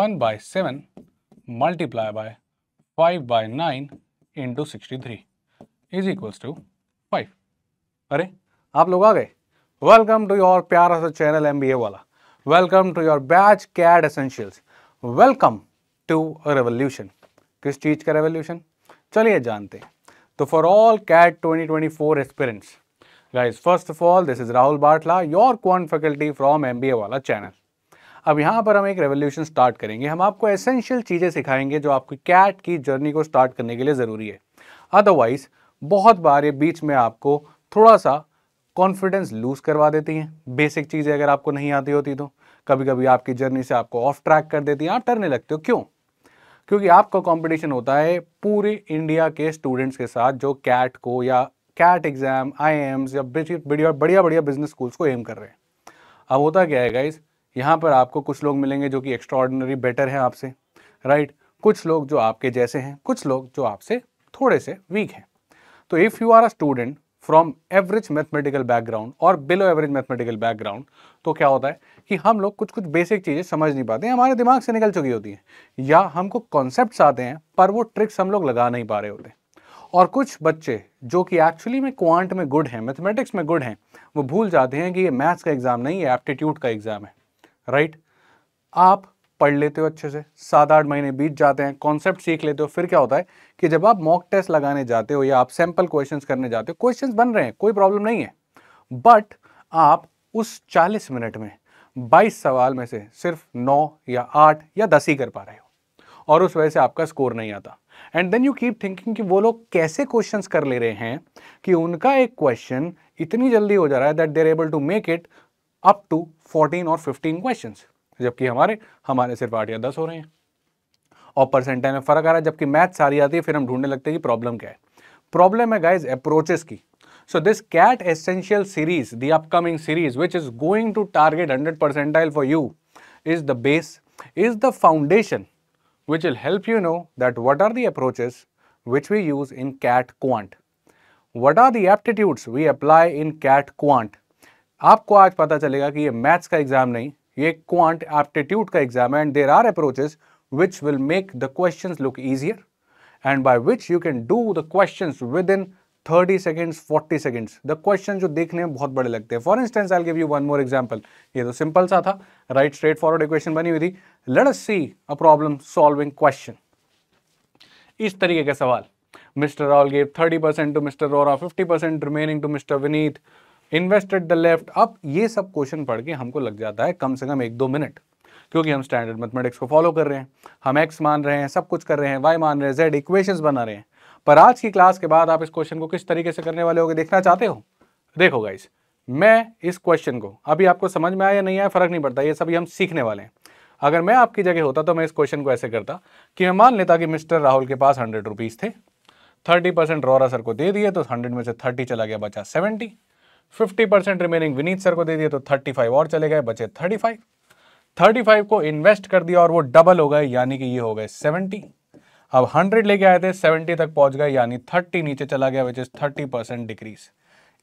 1 by 7 multiply by 5 by 9 into 63 is equals to 5. अरे आप लोग आ गए वेलकम टू योर प्यारा सा चैनल एम वाला welcome to your batch CAT essentials welcome to revolution किस चीज़ का रेवोल्यूशन चलिए जानते हैं तो for all CAT 2024 aspirants guys first of all this is Rahul Batla your quant faculty from MBA वाला चैनल अब यहाँ पर हम एक रेवोल्यूशन स्टार्ट करेंगे हम आपको एसेंशियल चीज़ें सिखाएंगे जो आपकी कैट की जर्नी को स्टार्ट करने के लिए ज़रूरी है अदरवाइज़ बहुत बार ये बीच में आपको थोड़ा सा कॉन्फिडेंस लूज़ करवा देती हैं बेसिक चीज़ें अगर आपको नहीं आती होती तो कभी कभी आपकी जर्नी से आपको ऑफ ट्रैक कर देती हैं आप डरने लगते हो क्यों क्योंकि आपका कॉम्पिटिशन होता है पूरे इंडिया के स्टूडेंट्स के साथ जो कैट को या कैट एग्ज़ाम आई या बढ़िया बढ़िया बिजनेस स्कूल्स को एम कर रहे हैं अब होता क्या है गाइज़ यहाँ पर आपको कुछ लोग मिलेंगे जो कि एक्स्ट्रॉर्डनरी बेटर हैं आपसे राइट कुछ लोग जो आपके जैसे हैं कुछ लोग जो आपसे थोड़े से वीक हैं तो if you are a student from average mathematical background और बिलो एवरेज मैथमेटिकल बैकग्राउंड तो क्या होता है कि हम लोग कुछ कुछ बेसिक चीज़ें समझ नहीं पाते हमारे दिमाग से निकल चुकी होती हैं या हमको कॉन्सेप्ट आते हैं पर वो ट्रिक्स हम लोग लगा नहीं पा रहे होते और कुछ बच्चे जो कि एक्चुअली में क्वांट में गुड हैं मैथमेटिक्स में गुड हैं वो भूल जाते हैं कि ये मैथ्स का एग्ज़ाम नहीं है एप्टीट्यूड का एग्ज़ाम है राइट आप पढ़ लेते हो अच्छे से सात आठ महीने बीत जाते हैं कॉन्सेप्ट सीख लेते हो फिर क्या होता है कि जब आप मॉक टेस्ट लगाने जाते हो या आप सैंपल क्वेश्चन करने जाते हो क्वेश्चन बन रहे हैं कोई प्रॉब्लम नहीं है बट आप उस चालीस मिनट में बाईस सवाल में से सिर्फ नौ या आठ या दस ही कर पा रहे हो और उस वजह से आपका स्कोर नहीं आता and then you keep thinking कि वो लोग कैसे क्वेश्चंस कर ले रहे हैं कि उनका एक क्वेश्चन इतनी जल्दी हो जा रहा है that they're able to make it up to 14 और 15 क्वेश्चंस जबकि हमारे हमारे सिर्फ आठ या दस हो रहे हैं और परसेंटेज में फर्क आ रहा है जबकि मैथ सारी आती है फिर हम ढूंढने लगते हैं कि प्रॉब्लम क्या है प्रॉब्लम है गाइज अप्रोचेस की so this CAT essential series the upcoming series which is going to target hundred percentile for you is the base is the foundation which will help you know that what are the approaches which we use in CAT quant what are the aptitudes we apply in CAT quant आपको आज पता चलेगा कि ये maths का exam नहीं ये quant aptitude का exam and there are approaches which will make the question look easier and by which you can do the question within 30 seconds 40 seconds the question जो देखने में बहुत बड़े लगते हैं for instance I give you one more example ये तो simple सा था राइट स्ट्रेट फॉरवर्ड इक्वेशन बनी हुई थी let's see a problem solving question इस तरीके का सवाल Mister Rahul gave 30% percent to mister Rora 50% percent remaining to mister Vineet invest at the left up ये सब क्वेश्चन पढ़ के हमको लग जाता है कम से कम एक दो मिनट क्योंकि हम स्टैंडर्ड मैथमेटिक्स को फॉलो कर रहे हैं हम एक्स मान रहे हैं सब कुछ कर रहे हैं वाई मान रहे हैं जेड इक्वेशंस बना रहे हैं पर आज की क्लास के बाद आप इस क्वेश्चन को किस तरीके से करने वाले गए देखना चाहते हो देखो गाइस मैं इस क्वेश्चन को अभी आपको समझ में आया नहीं आया फर्क नहीं पड़ता ये सभी हम सीखने वाले हैं अगर मैं आपकी जगह होता तो मैं इस क्वेश्चन को ऐसे करता कि मैं मान लेता कि मिस्टर राहुल के पास हंड्रेड रुपीज़ थे थर्टी परसेंट रौरा सर को दे दिए तो हंड्रेड में से थर्टी चला गया बचा seventy fifty percent remaining Vineet sir को दे दिए तो थर्टी फाइव और चले गए बचे थर्टी फाइव थर्टी फाइव को इन्वेस्ट कर दिया और वो डबल हो गए यानी कि ये हो गए सेवेंटी अब हंड्रेड लेके आए थे सेवेंटी तक पहुंच गए यानी थर्टी नीचे चला गया which is thirty percent decrease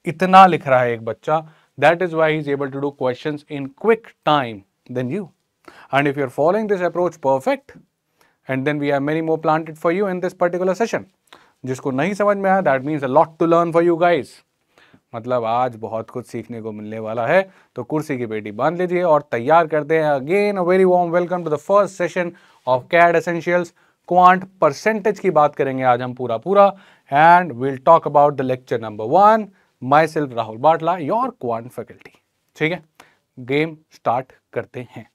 इतना लिख रहा है एक बच्चा that is why is able to do question in quick time then you and if your following this approach perfect and then we have many more planted for you in this particular session जिसको नहीं समझ में आया that means a lot to learn for you guys मतलब आज बहुत कुछ सीखने को मिलने वाला है तो कुर्सी की पेटी बांध लीजिए और तैयार करते हैं again a very warm welcome to the first session of CAT essentials quant percentage की बात करेंगे आज हम पूरा पूरा and will talk about the lecture number one myself Rahul Batla your quant faculty ठीक है गेम स्टार्ट करते हैं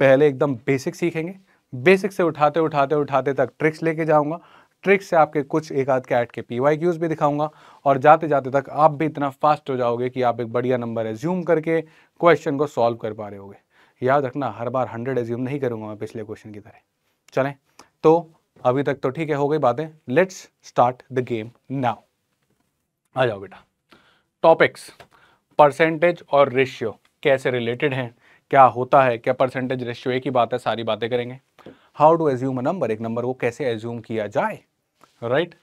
पहले एकदम बेसिक सीखेंगे बेसिक से उठाते उठाते उठाते तक ट्रिक्स लेके जाऊंगा ट्रिक्स से आपके कुछ एक आध के एट के पी वाई क्यूज़ भी दिखाऊंगा और जाते जाते तक आप भी इतना फास्ट हो जाओगे कि आप एक बढ़िया नंबर एज्यूम करके क्वेश्चन को सॉल्व कर पा रहे होगे याद रखना हर बार हंड्रेड एज्यूम नहीं करूंगा मैं पिछले क्वेश्चन की तरह चलें तो अभी तक तो ठीक है हो गई बातें let's start the game now आ जाओ बेटा टॉपिक्स परसेंटेज और रेशियो कैसे रिलेटेड हैं क्या होता है क्या परसेंटेज रेशियो एक ही बात है सारी बातें करेंगे how to assume a number एक नंबर को कैसे एज्यूम किया जाए right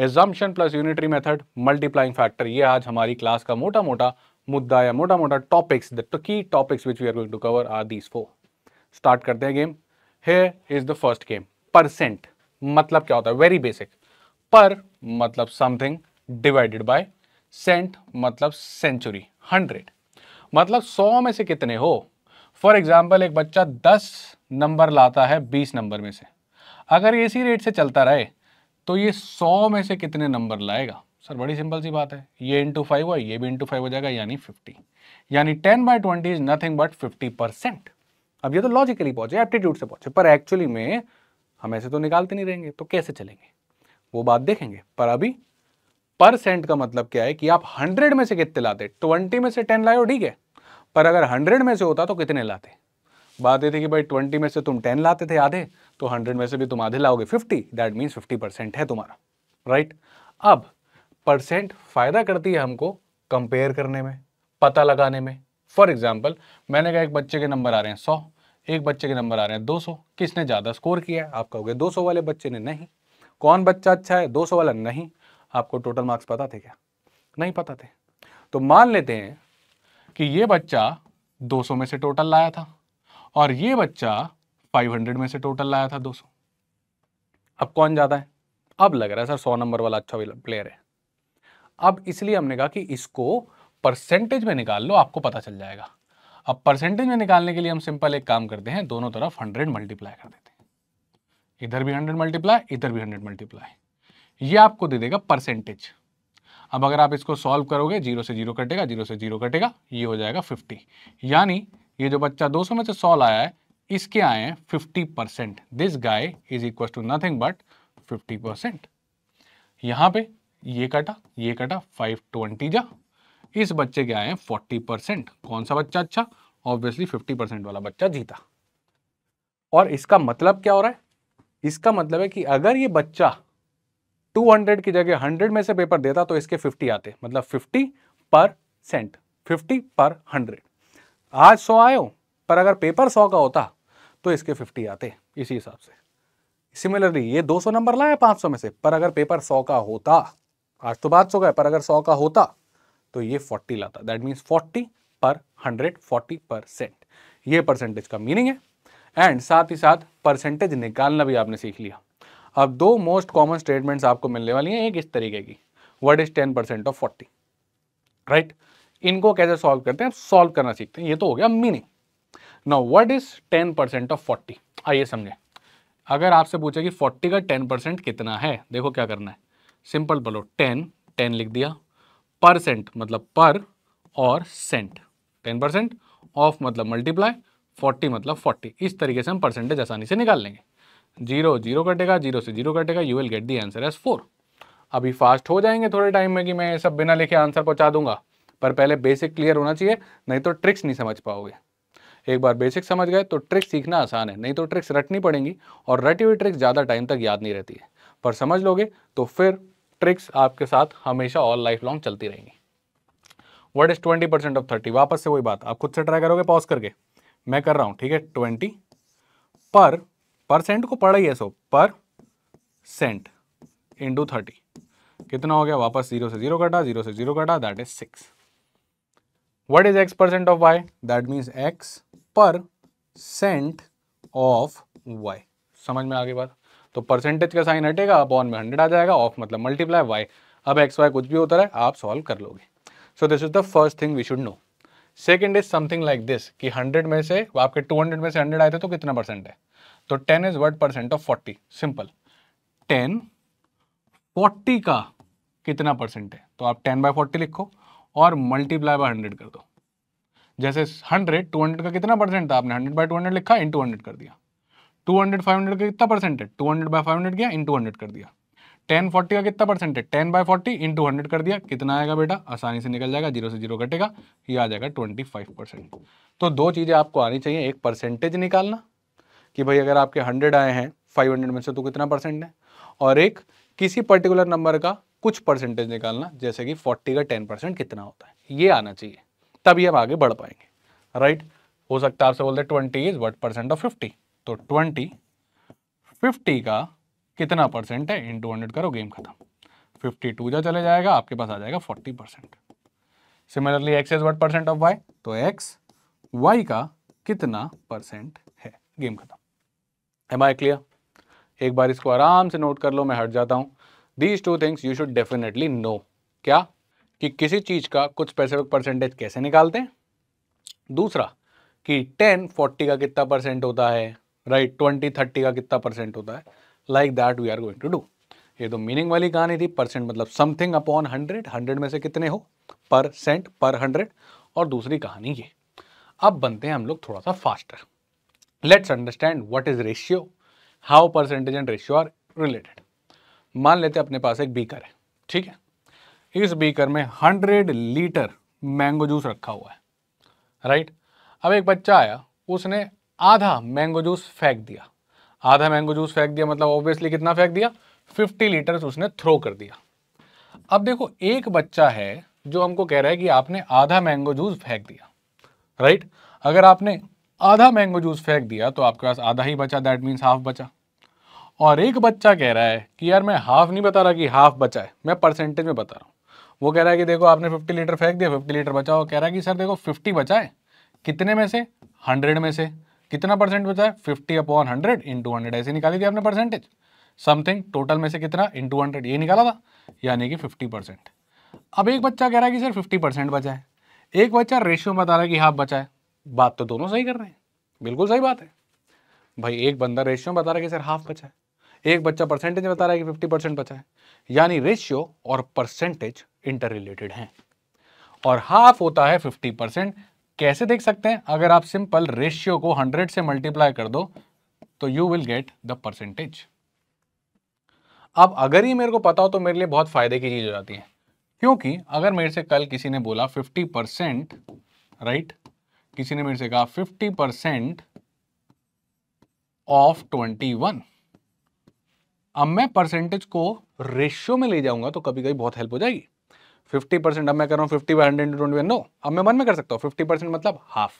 assumption plus unitary method multiplying factor ये आज हमारी क्लास का मोटा मोटा मुद्दा या मोटा मोटा टॉपिक्स की topics which we are going to cover are these four start करते हैं game here is the first game percent मतलब क्या होता है वेरी बेसिक पर मतलब समथिंग डिवाइडेड बाय सेंट मतलब सेंचुरी हंड्रेड मतलब सौ में से कितने हो फॉर एग्जाम्पल एक बच्चा दस नंबर लाता है बीस नंबर में से अगर इसी रेट से चलता रहे तो ये सौ में से कितने नंबर लाएगा सर बड़ी सिंपल सी बात है ये इंटू फाइव हुआ ये भी इंटू फाइव हो जाएगा यानी फिफ्टी यानी ten by twenty is nothing but fifty percent अब ये तो लॉजिकली पहुंचे एप्टीट्यूड से पहुंचे पर एक्चुअली में हम ऐसे तो निकालते नहीं रहेंगे तो कैसे चलेंगे वो बात देखेंगे पर अभी परसेंट का मतलब क्या है कि आप हंड्रेड में से कितने लाते ट्वेंटी में से टेन लाए हो ठीक है पर अगर हंड्रेड में से होता तो कितने लाते बात ये थी कि भाई ट्वेंटी में से तुम टेन लाते थे आधे तो हंड्रेड में से भी तुम आधे लाओगे fifty that means fifty percent है तुम्हारा राइट अब परसेंट फ़ायदा करती है हमको कंपेयर करने में पता लगाने में फॉर एग्जाम्पल मैंने कहा एक बच्चे के नंबर आ रहे हैं सौ एक बच्चे के नंबर आ रहे हैं दो सौ किसने ज़्यादा स्कोर किया है आप कहोगे दो सौ वाले बच्चे ने नहीं कौन बच्चा अच्छा है दो सौ वाला नहीं आपको टोटल मार्क्स पता थे क्या नहीं पता थे तो मान लेते हैं कि ये बच्चा दो सौ में से टोटल लाया था और ये बच्चा 500 में से टोटल लाया था 200 अब कौन ज़्यादा है अब लग रहा है सर 100 नंबर वाला अच्छा प्लेयर है अब इसलिए हमने कहा कि इसको परसेंटेज में निकाल लो आपको पता चल जाएगा अब परसेंटेज में निकालने के लिए हम सिंपल एक काम करते हैं दोनों तरफ हंड्रेड मल्टीप्लाई कर देते हैं इधर भी हंड्रेड मल्टीप्लाई इधर भी हंड्रेड मल्टीप्लाई ये आपको दे देगा परसेंटेज अब अगर आप इसको सॉल्व करोगे जीरो से जीरो कटेगा जीरो से जीरो कटेगा ये हो जाएगा फिफ्टी यानी ये जो बच्चा 200 में से 100 लाया है इसके आए हैं 50 percent this guy is equal to nothing but 50 percent यहां पे ये कटा ये कटा 520 जा इस बच्चे के आए हैं 40 परसेंट कौन सा बच्चा अच्छा ऑब्वियसली 50 परसेंट वाला बच्चा जीता और इसका मतलब क्या हो रहा है इसका मतलब है कि अगर ये बच्चा 200 की जगह 100 में से पेपर देता तो इसके 50 आते मतलब 50 पर सेंट 50 पर 100 आज सौ आए हो पर अगर पेपर सौ का होता तो इसके फिफ्टी आते इसी हिसाब से सिमिलरली ये दो सौ नंबर लाया सौ में से पर अगर पेपर सौ का होता आज तो बात सौ का है पर अगर सौ का होता तो ये फोर्टी लाता that means forty per hundred forty percent ये परसेंटेज का मीनिंग है एंड साथ ही साथ परसेंटेज निकालना भी आपने सीख लिया अब दो मोस्ट कॉमन स्टेटमेंट्स आपको मिलने वाली हैं एक इस तरीके की what is ten percent of forty right इनको कैसे सॉल्व करते हैं सॉल्व करना सीखते हैं ये तो हो गया meaning now what is ten percent of forty आइए समझें अगर आपसे पूछे कि फोर्टी का टेन परसेंट कितना है देखो क्या करना है सिंपल बोलो टेन टेन लिख दिया परसेंट मतलब पर और सेंट टेन परसेंट ऑफ मतलब मल्टीप्लाई फोर्टी मतलब फोर्टी इस तरीके से हम परसेंटेज आसानी से निकाल लेंगे जीरो जीरो कटेगा जीरो से जीरो कटेगा you will get the answer as four अभी फास्ट हो जाएंगे थोड़े टाइम में कि मैं सब बिना लिखे आंसर पहुंचा दूंगा पर पहले बेसिक क्लियर होना चाहिए नहीं तो ट्रिक्स नहीं समझ पाओगे एक बार बेसिक समझ गए तो ट्रिक्स सीखना आसान है नहीं तो ट्रिक्स रटनी पड़ेंगी और रटी हुई ट्रिक्स ज़्यादा टाइम तक याद नहीं रहती है पर समझ लोगे तो फिर ट्रिक्स आपके साथ हमेशा ऑल लाइफ लॉन्ग चलती रहेंगी what is twenty percent of thirty वापस से वही बात आप खुद से ट्राई करोगे पॉज करके मैं कर रहा हूँ ठीक है ट्वेंटी पर परसेंट को पड़ा ही है सो पर सेंट इंटू थर्टी कितना हो गया वापस जीरो से जीरो कटा जीरो से जीरो कटा that is six what is X percent of Y that That X percent of Y समझ में आगे बात तो परसेंटेज का साइन हटेगा अब ऑन में हंड्रेड आ जाएगा ऑफ मतलब मल्टीप्लाई वाई अब एक्स वाई कुछ भी होता है आप सॉल्व कर लोगे so this is the first thing we should know second is something like this कि हंड्रेड में से आपके टू हंड्रेड में से हंड्रेड आए थे तो कितना परसेंट है तो ten is what percent of forty simple ten forty का कितना परसेंट है तो आप टेन बाय फोर्टी लिखो और मल्टीप्लाई बाय हंड्रेड कर दो जैसे हंड्रेड टू हंड्रेड का कितना परसेंट था आपने हंड्रेड बाय टू हंड्रेड लिखा इन टू हंड्रेड कर दिया टू हंड्रेड फाइव हंड्रेड का कितना परसेंट है two hundred by five hundred किया इन टू हंड्रेड कर दिया टेन फोर्टी का कितना परसेंट है ten by forty into hundred कर दिया कितना आएगा बेटा आसानी से निकल जाएगा जीरो से जीरो कटेगा ये आ जाएगा ट्वेंटी फाइव परसेंट तो दो चीज़ें आपको आनी चाहिए एक परसेंटेज निकालना कि भाई अगर आपके हंड्रेड आए हैं फाइव हंड्रेड में से तो कितना परसेंट है और एक किसी पर्टिकुलर नंबर का कुछ परसेंटेज निकालना जैसे कि फोर्टी का टेन परसेंट कितना होता है ये आना चाहिए तभी हम आगे बढ़ पाएंगे राइट हो सकता है आपसे बोलते twenty is what percent of fifty तो ट्वेंटी फिफ्टी का कितना परसेंट है इन टू हंड्रेड करो गेम खत्म फिफ्टी टू जा चले जाएगा आपके पास आ जाएगा forty percent similarly X is what percent of Y तो एक्स वाई का कितना परसेंट है गेम खत्म एम आई क्लियर एक बार इसको आराम से नोट कर लो मैं हट जाता हूँ these two things you should definitely know क्या कि किसी चीज़ का कुछ स्पेसिफिक परसेंटेज कैसे निकालते हैं दूसरा कि टेन फोर्टी का कितना परसेंट होता है राइट ट्वेंटी थर्टी का कितना परसेंट होता है like that we are going to do ये तो मीनिंग वाली कहानी थी परसेंट मतलब समथिंग अपॉन हंड्रेड हंड्रेड में से कितने हो परसेंट पर हंड्रेड और दूसरी कहानी ये अब बनते हैं हम लोग थोड़ा सा faster let's understand what is ratio how percentage and ratio are related मान लेते हैं अपने पास एक बीकर है ठीक है इस बीकर में हंड्रेड लीटर मैंगो जूस रखा हुआ है राइट अब एक बच्चा आया उसने आधा मैंगो जूस फेंक दिया आधा मैंगो जूस फेंक दिया मतलब ऑब्वियसली कितना फेंक दिया 50 लीटर उसने थ्रो कर दिया अब देखो एक बच्चा है जो हमको कह रहा है कि आपने आधा मैंगो जूस फेंक दिया राइट अगर आपने आधा मैंगो जूस फेंक दिया तो आपके पास आधा ही बचा दैट मीन्स हाफ बचा और एक बच्चा कह रहा है कि यार मैं हाफ नहीं बता रहा कि हाफ बचा है मैं परसेंटेज में बता रहा हूँ वो कह रहा है कि देखो आपने 50 लीटर फेंक दिया 50 लीटर बचा हो कह रहा है कि सर देखो 50 बचा है कितने में से 100 में से कितना परसेंट बचा है fifty upon hundred into hundred ऐसे निकाली थी आपने परसेंटेज समथिंग टोटल में से कितना इंटू हंड्रेड ये निकाला था यानी कि फिफ्टी परसेंट अब एक बच्चा कह रहा है कि सर फिफ्टी परसेंट बचा है एक बच्चा रेशियो में बता रहा है कि हाफ बचा है बात तो दोनों सही कर रहे हैं बिल्कुल सही बात है भाई एक बंदा रेशियो में बता रहा है कि सर हाफ बचा है एक बच्चा परसेंटेज बता रहा है कि फिफ्टी परसेंट बचा है यानी रेशियो और परसेंटेज इंटर रिलेटेड है और हाफ होता है फिफ्टी परसेंट कैसे देख सकते हैं अगर आप सिंपल रेशियो को हंड्रेड से मल्टीप्लाई कर दो तो you will get the percentage अब अगर ही मेरे को पता हो तो मेरे लिए बहुत फायदे की चीज हो जाती है क्योंकि अगर मेरे से कल किसी ने बोला फिफ्टी परसेंट राइट किसी ने मेरे से कहा fifty percent of twenty one अब मैं परसेंटेज को रेशियो में ले जाऊंगा तो कभी कभी बहुत हेल्प हो जाएगी 50 परसेंट अब मैं कर रहा हूँ fifty by hundred twenty no अब मैं मन में कर सकता हूँ 50 परसेंट मतलब हाफ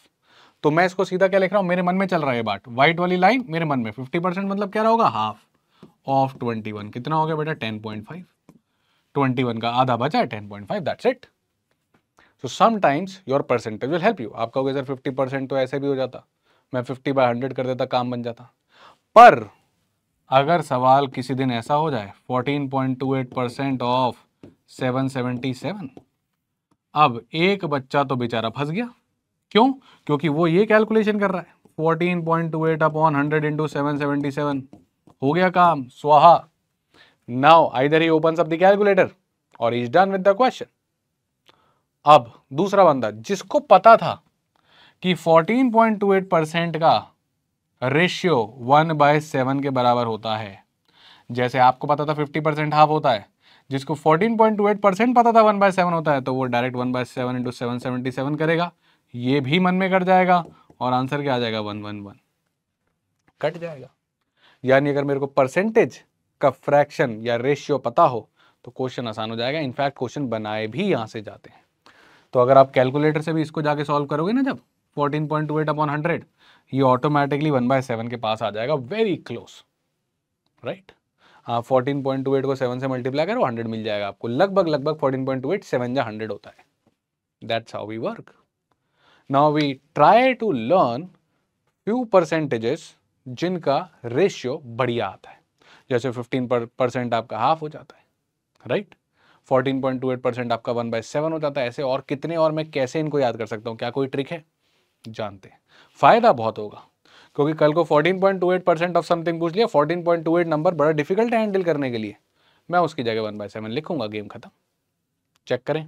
तो मैं इसको सीधा क्या लिख रहा हूँ मेरे मन में चल रहा है ये बात व्हाइट वाली लाइन मेरे मन में फिफ्टी परसेंट मतलब क्या रहा होगा हाफ ऑफ ट्वेंटी वन कितना हो गया बेटा ten point five twenty one का आधा बचा है ten point five that's it so sometimes your percentage will help you आप कहोगे सर फिफ्टी परसेंट तो ऐसे भी हो जाता मैं फिफ्टी बाई हंड्रेड कर देता काम बन जाता पर अगर सवाल किसी दिन ऐसा हो जाए 14.28 परसेंट ऑफ 777 अब एक बच्चा तो बेचारा फंस गया क्यों क्योंकि वो ये कैलकुलेशन कर रहा है 14.28 point two eight upon hundred into हो गया काम स्वाहा नाउ आइदर ही ओपन अप द कैलकुलेटर और is done with the question अब दूसरा बंदा जिसको पता था कि 14.28 परसेंट का रेशियो वन बाय सेवन के बराबर होता है जैसे आपको पता था फिफ्टी परसेंट हाफ होता है जिसको fourteen point two eight percent पता था वन बाय सेवन होता है तो वो direct one by seven into seven seventy seven करेगा ये भी मन में कट जाएगा और आंसर क्या आ जाएगा वन वन वन कट जाएगा यानी अगर मेरे को परसेंटेज का फ्रैक्शन या रेशियो पता हो तो क्वेश्चन आसान हो जाएगा इनफैक्ट क्वेश्चन बनाए भी यहाँ से जाते हैं तो अगर आप कैलकुलेटर से भी इसको जाके सॉल्व करोगे ना जब fourteen point two eight upon hundred ये ऑटोमेटिकली वन बाय सेवन के पास आ जाएगा वेरी क्लोज राइट आप फोर्टीन पॉइंट टू एट को सेवन से मल्टीप्लाई करो हंड्रेड मिल जाएगा आपको लगभग लगभग fourteen point two eight seven या हंड्रेड होता है that's how we work now we try to learn few percentages जिनका रेशियो बढ़िया आता है जैसे फिफ्टीन परसेंट आपका हाफ हो जाता है right fourteen point two eight percent आपका वन बाय सेवन हो जाता है ऐसे और कितने और मैं कैसे इनको याद कर सकता हूँ क्या कोई ट्रिक है जानते हैं फायदा बहुत होगा क्योंकि कल को 14.28 परसेंट ऑफ समथिंग पूछ लिया 14.28 नंबर बड़ा डिफिकल्ट है हैंडल करने के लिए मैं उसकी जगह वन बाई सेवन लिखूंगा गेम खत्म चेक करें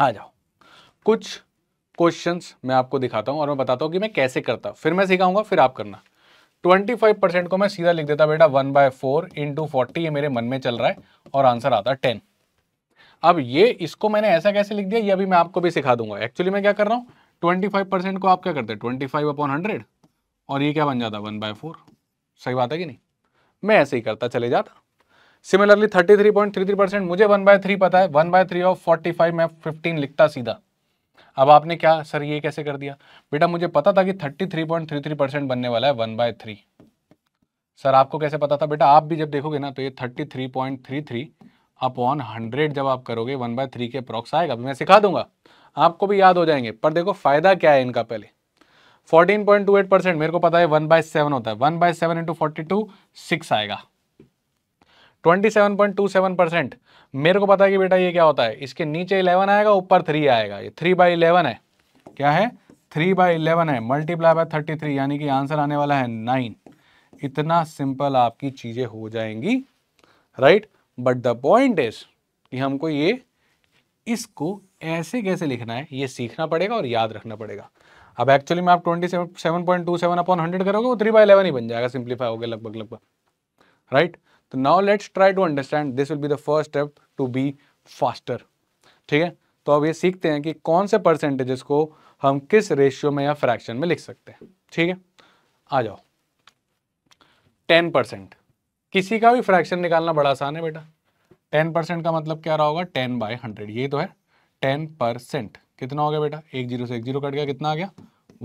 आ जाओ कुछ क्वेश्चंस मैं आपको दिखाता हूँ और मैं बताता हूँ कि मैं कैसे करता फिर मैं सिखाऊंगा फिर आप करना 25 को मैं सीधा लिख देता बेटा 1 बाय फोर इंटू फोर्टी ये मेरे मन में चल रहा है और आंसर आता 10 अब ये इसको मैंने ऐसा कैसे लिख दिया ये अभी मैं आपको भी सिखा दूंगा एक्चुअली मैं क्या कर रहा हूँ ट्वेंटी फाइव परसेंट को आप क्या करते हैं ट्वेंटी फाइव अपॉन हंड्रेड और ये क्या बन जाता वन बाय फोर सही बात है कि नहीं मैं ऐसे ही करता चले जाता similarly thirty three point three three percent मुझे वन बाय थ्री पता है one by three of forty five मैं फिफ्टीन लिखता सीधा अब आपने क्या सर ये कैसे कर दिया बेटा मुझे पता था कि thirty three point three three percent बनने वाला है वन बाय थ्री सर आपको कैसे पता था बेटा आप भी जब देखोगे ना तो ये thirty three point three three upon hundred जब आप करोगे वन बाय थ्री के प्रॉक्स आएगा मैं सिखा दूंगा आपको भी याद हो जाएंगे पर देखो फायदा क्या है इनका पहले 14.28 परसेंट मेरे को पता है वन बाय सेवन होता है one by seven into forty two six आएगा 27.27 परसेंट मेरे को पता है कि बेटा ये क्या होता है इसके नीचे 11 आएगा ऊपर 3 आएगा ये 3 बाई इलेवन है क्या है 3 बाई इलेवन है मल्टीप्लाई बाय 33 यानी कि आंसर आने वाला है नाइन इतना सिंपल आपकी चीज़ें हो जाएंगी right but the point is कि हमको ये इसको ऐसे कैसे लिखना है ये सीखना पड़ेगा और याद रखना पड़ेगा अब एक्चुअली में आप twenty seven point two seven upon hundred करोगे वो थ्री बाई इलेवन ही बन जाएगा सिंप्लीफाई हो गया लगभग लगभग राइट तो now let's try to understand this will be the first step to be faster ठीक है तो अब ये सीखते हैं कि कौन से परसेंटेजेस को हम किस रेशियो में या फ्रैक्शन में लिख सकते हैं ठीक है आ जाओ टेन परसेंट किसी का भी फ्रैक्शन निकालना बड़ा आसान है बेटा टेन परसेंट का मतलब क्या रहा होगा टेन बाय हंड्रेड ये तो है टेन परसेंट कितना हो गया बेटा एक जीरो से एक जीरो कट गया कितना आ गया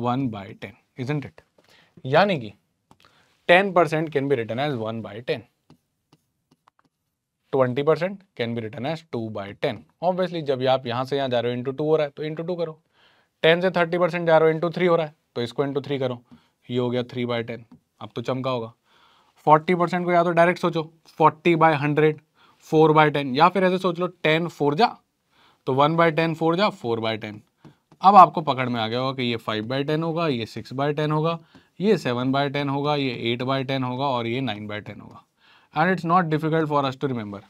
one by ten is isn't it यानी कि ten percent can be written as one by ten twenty percent can be written as two by ten obviously जब आप यहां से यहां जा रहे हो इंटू टू हो रहा है तो इंटू टू करो टेन से थर्टी परसेंट जा रहे हो इंटू थ्री हो रहा है तो इसको इंटू थ्री करो ये हो गया थ्री बाय टेन अब तो चमका होगा फोर्टी परसेंट को या तो डायरेक्ट सोचो forty by hundred four by ten या फिर ऐसे सोच लो टेन फोर जा तो वन बाय टेन फोर जा फोर बाय टेन अब आपको पकड़ में आ गया होगा कि ये फाइव बाय टेन होगा ये सिक्स बाय टेन होगा ये सेवन बाय टेन होगा ये एट बाय टेन होगा और ये नाइन बाय टेन होगा and it's not difficult for us to remember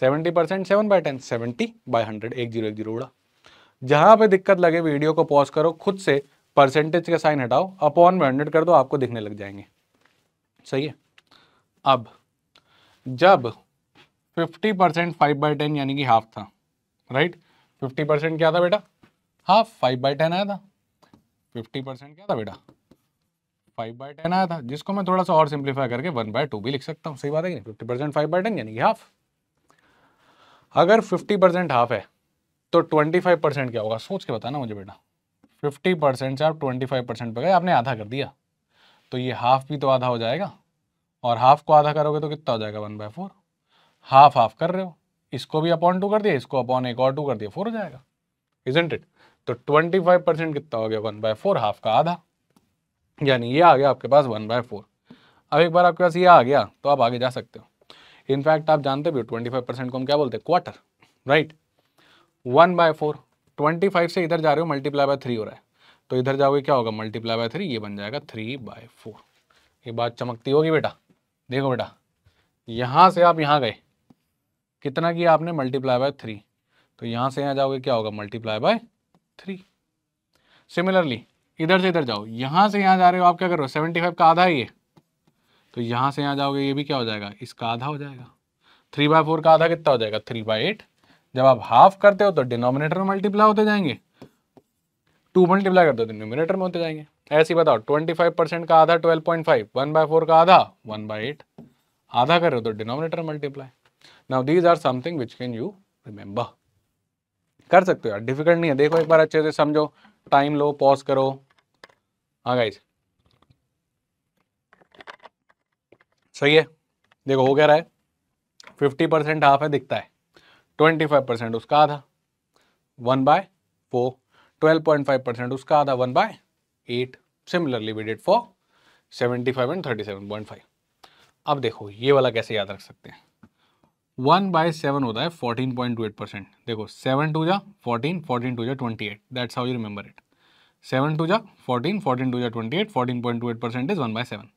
seventy percent seven by ten seventy by hundred एक जीरो एक जीरो उड़ा जहाँ पर दिक्कत लगे वीडियो को पॉज करो खुद से परसेंटेज का साइन हटाओ अपॉन में हंड्रेड कर दो आपको दिखने लग जाएंगे सही है अब जब fifty percent five by ten यानी कि हाफ था राइट फिफ्टी परसेंट क्या था बेटा हाफ फाइव बाई टेन आया था फिफ्टी परसेंट क्या था बेटा फाइव बाई टेन आया था जिसको मैं थोड़ा सा और सिंप्लीफाई करके वन बाय टू भी लिख सकता हूँ सही बात है कि नहीं fifty percent five by ten यानी कि हाफ अगर फिफ्टी परसेंट हाफ है तो ट्वेंटी फाइव परसेंट क्या होगा सोच के बताना मुझे बेटा फिफ्टी परसेंट से आप ट्वेंटी फाइव परसेंट पर गए आपने आधा कर दिया तो ये हाफ भी तो आधा हो जाएगा और हाफ को आधा करोगे तो कितना हो जाएगा one by four half half कर रहे हो इसको भी अपॉन टू कर दिया इसको अपॉन एक और टू कर दिया फोर हो जाएगा इजेंट इट तो ट्वेंटी फाइव परसेंट कितना हो गया वन बाय फोर हाफ का आधा यानी ये आ गया आपके पास वन बाय फोर अब एक बार आपके पास ये आ गया तो आप आगे जा सकते हो इनफैक्ट आप जानते भी हो ट्वेंटी फाइव परसेंट को हम क्या बोलते हैं quarter right one by four twenty five से इधर जा रहे हो मल्टीप्लाई बाय थ्री हो रहा है तो इधर जाओगे क्या होगा मल्टीप्लाई बाय थ्री ये बन जाएगा थ्री बाय फोर ये बात चमकती होगी बेटा देखो बेटा यहाँ से आप यहाँ गए कितना किया आपने मल्टीप्लाई बाय थ्री तो यहां से यहाँ जाओगे क्या होगा मल्टीप्लाई बाय थ्री सिमिलरली इधर से इधर जाओ यहां से यहाँ जा रहे हो आप क्या करो सेवेंटी फाइव का आधा है ये तो यहां से यहाँ जाओगे ये भी क्या हो जाएगा इसका आधा हो जाएगा थ्री बाय फोर का आधा कितना हो जाएगा थ्री बाय एट जब आप हाफ करते हो तो डिनोमिनेटर में मल्टीप्लाई होते जाएंगे टू मल्टीप्लाई करते हो तो डिनोमिनेटर में होते जाएंगे ऐसे बताओ ट्वेंटी फाइव परसेंट का आधा twelve point five one by four का आधा वन बाय एट आधा कर रहे हो तो denominator multiply now these are something which can you remember कर सकते हो यार डिफिकल्ट नहीं है देखो एक बार अच्छे से समझो टाइम लो पॉज करो हाँ गाइज सही है देखो हो क्या रहा है फिफ्टी परसेंट हाफ है दिखता है ट्वेंटी फाइव परसेंट उसका आधा one by four twelve point five percent उसका आधा one by eight similarly we did for seventy five and thirty seven point five अब देखो ये वाला कैसे याद रख सकते हैं वन बाय सेवन होता है fourteen point two eight percent देखो सेवन टू जा फोर्टीन फोर्टीन टू जा twenty eight that's how you remember it seven two जा फोर्टीन फोर्टीन टू जा twenty eight fourteen point two eight percent is one by seven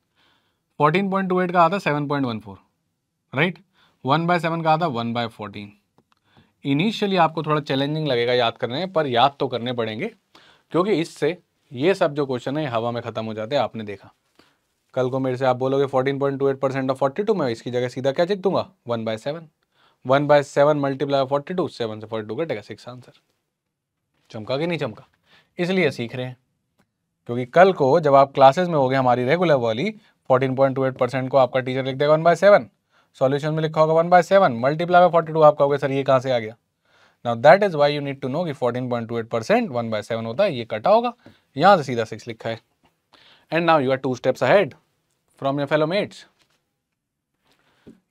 fourteen point two eight का आता seven point one four right one by seven का आता one by fourteen initially आपको थोड़ा challenging लगेगा याद करने पर याद तो करने पड़ेंगे क्योंकि इससे ये सब जो क्वेश्चन है हवा में ख़त्म हो जाते हैं आपने देखा कल को मेरे से आप बोलोगे 14.28 परसेंट ऑफ फोर्टी टू मैं इसकी जगह सीधा क्या चेक दूंगा one by seven one by seven multiply forty two seven से फोर्टी टू कटेगा सिक्स आंसर चमका कि नहीं चमका इसलिए सीख रहे हैं क्योंकि कल को जब आप क्लासेस में हो गए हमारी रेगुलर वाली 14.28 परसेंट को आपका टीचर लिख देगा वन बाय सेवन सॉल्यूशन में लिखा होगा one by seven multiply by forty two आप कहोगे सर ये कहाँ से आ गया now that is why you need to know कि 14.28 परसेंट वन बाय सेवन होता है ये कटा होगा यहाँ से सीधा सिक्स लिखा है and now you are two steps ahead from your fellow mates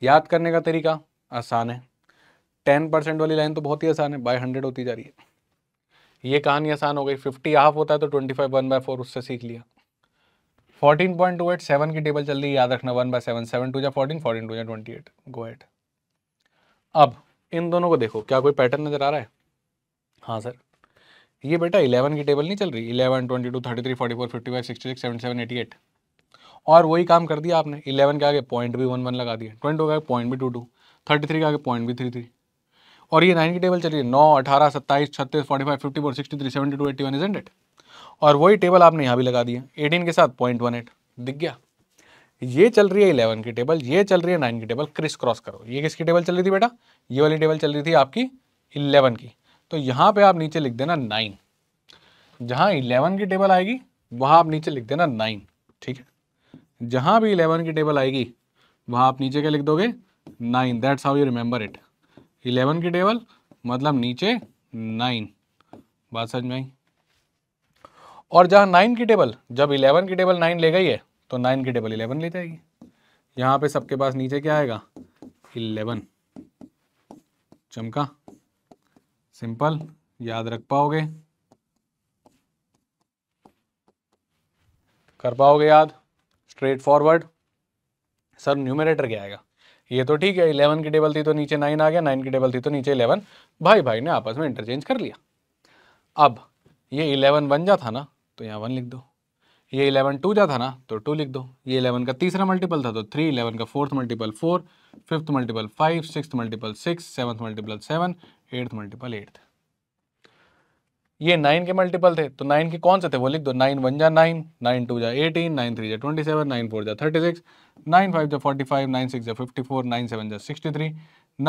याद करने का तरीका आसान है टेन परसेंट वाली लाइन तो बहुत ही आसान है बाय हंड्रेड होती जा रही है ये कहानी आसान हो गई फिफ्टी हाफ होता है तो twenty five one by four उससे सीख लिया fourteen point two eight seven की टेबल चल रही है याद रखना one by seven seven two या फोर्टीन फोर्टीन टू या ट्वेंटी एट गो एट अब इन दोनों को देखो क्या कोई पैटर्न नज़र आ रहा है हाँ सर ये बेटा इलेवन की टेबल नहीं चल रही eleven twenty two thirty three forty four fifty five sixty six seven seven eighty eight और वही काम कर दिया आपने इलेवन के आगे पॉइंट भी वन वन लगा दिया ट्वेंटी के आगे पॉइंट भी टू टू थर्टी थ्री के आगे पॉइंट भी थ्री थ्री और ये नाइन की टेबल चलिए नौ अठारह सत्ताईस छत्तीस forty five fifty four sixty three seventy two eighty one isn't it और वही टेबल आपने यहाँ भी लगा दिया एटीन के साथ पॉइंट वन एट दिख गया ये चल रही है इलेवन की टेबल ये चल रही है नाइन की टेबल क्रिस क्रॉस करो ये किसकी टेबल चल रही थी बेटा ये वाली टेबल चल रही थी आपकी इलेवन की तो यहाँ पर आप नीचे लिख देना नाइन जहाँ इलेवन की टेबल आएगी वहाँ आप नीचे लिख देना नाइन ठीक है जहां भी इलेवन की टेबल आएगी वहां आप नीचे क्या लिख दोगे nine that's how you remember it eleven की टेबल मतलब नीचे नाइन बात समझ में आई और जहां नाइन की टेबल जब इलेवन की टेबल नाइन ले गई है तो नाइन की टेबल इलेवन ले जाएगी यहां पे सबके पास नीचे क्या आएगा इलेवन चमका सिंपल याद रख पाओगे कर पाओगे याद स्ट्रेट फॉरवर्ड सर न्यूमिनेटर क्या आएगा ये तो ठीक है इलेवन की टेबल थी तो नीचे नाइन आ गया नाइन की टेबल थी तो नीचे इलेवन भाई भाई ने आपस में इंटरचेंज कर लिया अब ये इलेवन बन जा था ना तो यहाँ वन लिख दो ये इलेवन टू जा था ना तो टू लिख दो ये इलेवन का तीसरा मल्टीपल था तो थ्री इलेवन का fourth multiple four fifth multiple five six multiple six seventh multiple seven eighth multiple eighth ये नाइन के मल्टीपल थे तो नाइन के कौन से थे वो लिख दो नाइन वन जा नाइन नाइन टू जा एटीन नाइन थ्री जा ट्वेंटी सेवन नाइन फोर जा थर्टी सिक्स नाइन फाइव जा फोर्टी फाइव नाइन सिक्स जा फिफ्टी फोर नाइन सेवन जा सिक्सटी थ्री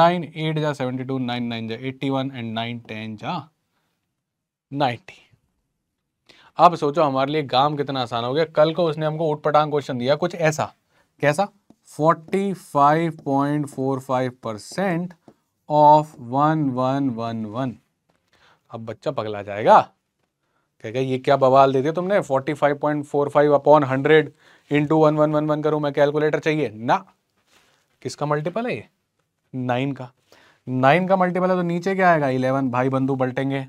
नाइन एट जा सेवेंटी टू नाइन नाइन जा eighty one and nine ten जा ninety आप सोचो हमारे लिए गाम कितना आसान हो गया कल को उसने हमको उठपटांग क्वेश्चन दिया कुछ ऐसा कैसा forty five point four five percent of one one one one अब बच्चा पगला जाएगा कहेगा ये क्या बवाल दे दिया तुमने 45.45 upon hundred into one one one one करूँ मैं कैलकुलेटर चाहिए ना किसका मल्टीपल है ये नाइन का नाइन का मल्टीपल है तो नीचे क्या आएगा इलेवन भाई बंधु बल्टेंगे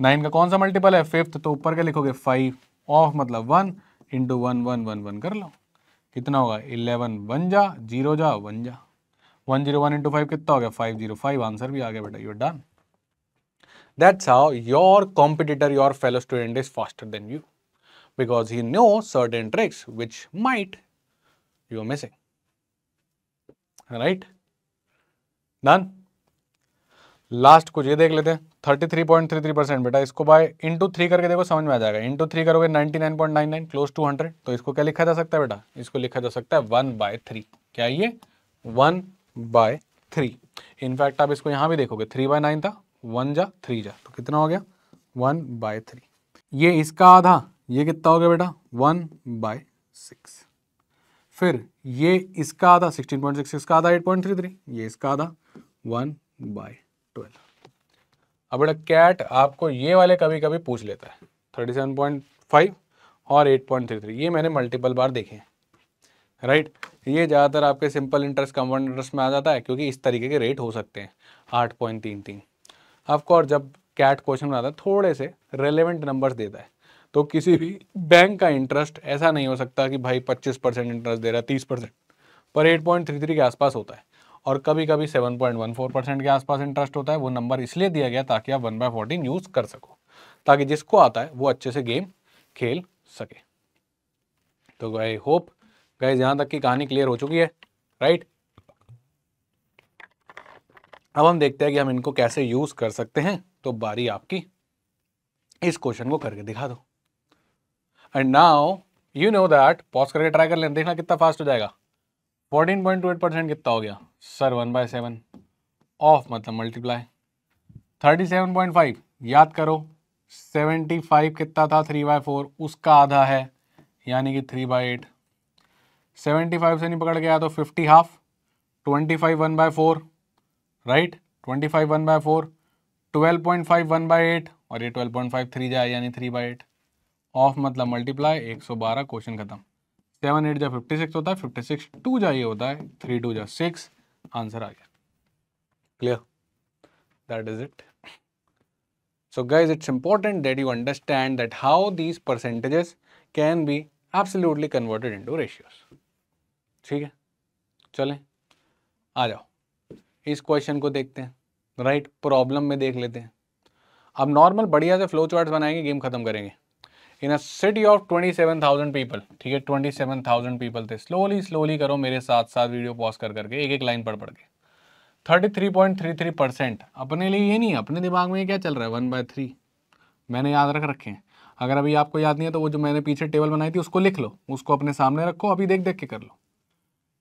नाइन का कौन सा मल्टीपल है फिफ्थ तो ऊपर क्या लिखोगे फाइव ऑफ मतलब one into one one one one कर लो कितना होगा इलेवन वन जा जीरो जा वन जा one zero one into five कितना हो गया फाइव जीरो फाइव आंसर भी आ गया बेटा you done That's how your competitor, your fellow student is faster than you because he knows certain tricks which might you are missing. All right? Done? Last कुछ ये देख लेते हैं three percent बेटा इसको बाय इंटू थ्री करके देखो समझ में आ जाएगा इंटू थ्री करोगे ninety nine nine point nine close to hundred तो इसको क्या लिखा जा सकता है बेटा इसको लिखा जा सकता है वन बाय थ्री क्या ये वन बाय थ्री इनफैक्ट आप इसको यहाँ भी देखोगे थ्री बाय नाइन था वन जा थ्री जा तो कितना हो गया वन बाय थ्री ये इसका आधा ये कितना हो गया बेटा वन बाय सिक्स फिर ये इसका आधा सिक्सटीन पॉइंट सिक्स इसका आधा एट पॉइंट थ्री थ्री ये इसका आधा वन बाय ट्वेल्व अब बेटा कैट आपको ये वाले कभी कभी पूछ लेता है थर्टी सेवन पॉइंट फाइव और एट पॉइंट थ्री थ्री ये मैंने मल्टीपल बार देखे हैं राइट ये ज़्यादातर आपके सिंपल इंटरेस्ट कम्पाउंड इंटरेस्ट में आ जाता है क्योंकि इस तरीके के रेट हो सकते हैं आठ पॉइंट तीन तीन ऑफकोर्स जब कैट क्वेश्चन बनाता है थोड़े से रेलिवेंट नंबर्स देता है तो किसी भी बैंक का इंटरेस्ट ऐसा नहीं हो सकता कि भाई 25 परसेंट इंटरेस्ट दे रहा है तीस परसेंट पर 8.33 के आसपास होता है और कभी कभी 7.14 परसेंट के आसपास इंटरेस्ट होता है वो नंबर इसलिए दिया गया ताकि आप वन बाय फोर्टीन यूज़ कर सको ताकि जिसको आता है वो अच्छे से गेम खेल सके तो आई होप गए यहाँ तक की कहानी क्लियर हो चुकी है राइट अब हम देखते हैं कि हम इनको कैसे यूज कर सकते हैं तो बारी आपकी इस क्वेश्चन को करके दिखा दो and now you know that pause करके ट्राई कर लेना देखना कितना फास्ट हो जाएगा fourteen point two eight percent कितना हो गया sir one by seven of मतलब multiply thirty seven point five याद करो सेवेंटी फाइव कितना था थ्री बाय फोर उसका आधा है यानी कि three by eight seventy five से नहीं पकड़ गया तो fifty half twenty five one by four right twenty five one by four twelve point five one by eight और ये ट्वेल्व पॉइंट फाइव थ्री जाए यानी थ्री बाई एट ऑफ मतलब मल्टीप्लाई एक सौ बारह क्वेश्चन खत्म सेवन एट जा फिफ्टी सिक्स होता है फिफ्टी सिक्स टू जा होता है थ्री टू जा सिक्स आंसर आ गया clear that is it guys it's important important you understand that how these percentages can be absolutely converted into ratios ठीक है चलें आ जाओ इस क्वेश्चन को देखते हैं राइट right? प्रॉब्लम में देख लेते हैं अब नॉर्मल बढ़िया से फ्लो चार्ट बनाएंगे गेम खत्म करेंगे in a city of twenty seven thousand people ठीक है ट्वेंटी सेवन थाउजेंड पीपल थे स्लोली स्लोली करो मेरे साथ साथ वीडियो पॉज कर करके एक एक लाइन पढ़ पढ़ के thirty three point three three percent अपने लिए ये नहीं अपने दिमाग में क्या चल रहा है वन बाय थ्री मैंने याद रख रखे हैं अगर अभी आपको याद नहीं है तो वो जो मैंने पीछे टेबल बनाई थी उसको लिख लो उसको अपने सामने रखो अभी देख देख के कर लो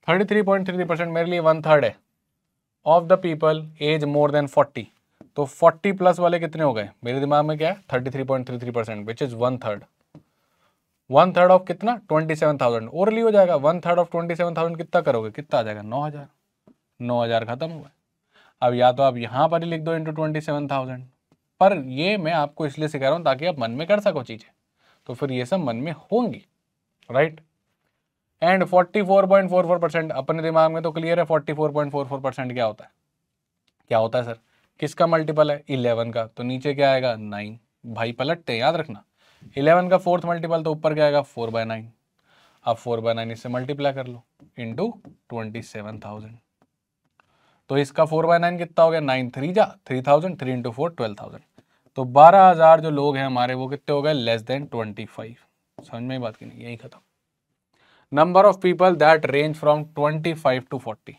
thirty three point three three percent मेरे लिए वन थर्ड है of the people as more than forty तो फोर्टी प्लस वाले कितने हो गए मेरे दिमाग में क्या है thirty three point three three percent which is one third one third of कितना 27,000 सेवन थाउजेंड ओरली हो जाएगा one third of 27,000 seven thousand कितना करोगे कितना आ जाएगा नौ हज़ार नौ हज़ार खत्म हुआ अब या तो आप यहाँ पर ही लिख दो इंटू ट्वेंटी सेवन थाउजेंड पर ये मैं आपको इसलिए सिखा रहा हूँ ताकि आप मन में कर सको चीज़ें तो फिर ये सब मन में होंगी राइट एंड 44.44 परसेंट अपने दिमाग में तो क्लियर है 44.44 परसेंट क्या होता है क्या होता है सर किसका मल्टीपल है 11 का तो नीचे क्या आएगा 9 भाई पलटते हैं याद रखना 11 का फोर्थ मल्टीपल तो ऊपर क्या आएगा 4 बाय नाइन अब 4 बाय नाइन इससे मल्टीप्लाई कर लो इंटू ट्वेंटी सेवन थाउजेंड तो इसका 4 बाय नाइन कितना हो गया नाइन थ्री जा three thousand three into four twelve thousand तो बारह हज़ार जो लोग हैं हमारे वो कितने हो गए लेस देन ट्वेंटी फाइव समझ में ही बात की नहीं यही खत्म number of people that range from 25 to 40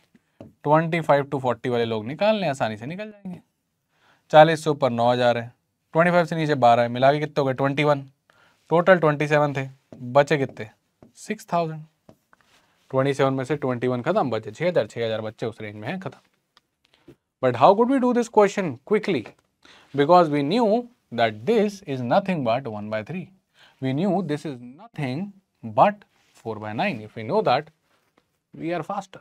25 to forty वाले लोग निकाल लें आसानी से निकल जाएंगे 40 से ऊपर नौ हज़ार है 25 से नीचे 12 है मिला के कितने हो गए 21 टोटल 27 थे बचे कितने 6000 27 में से 21 खत्म बचे 6000 6000 बच्चे उस रेंज में हैं खत्म but how could we do this question quickly because we knew that this is nothing but one by three we knew this is nothing but 4 by 9. If we know that, we are faster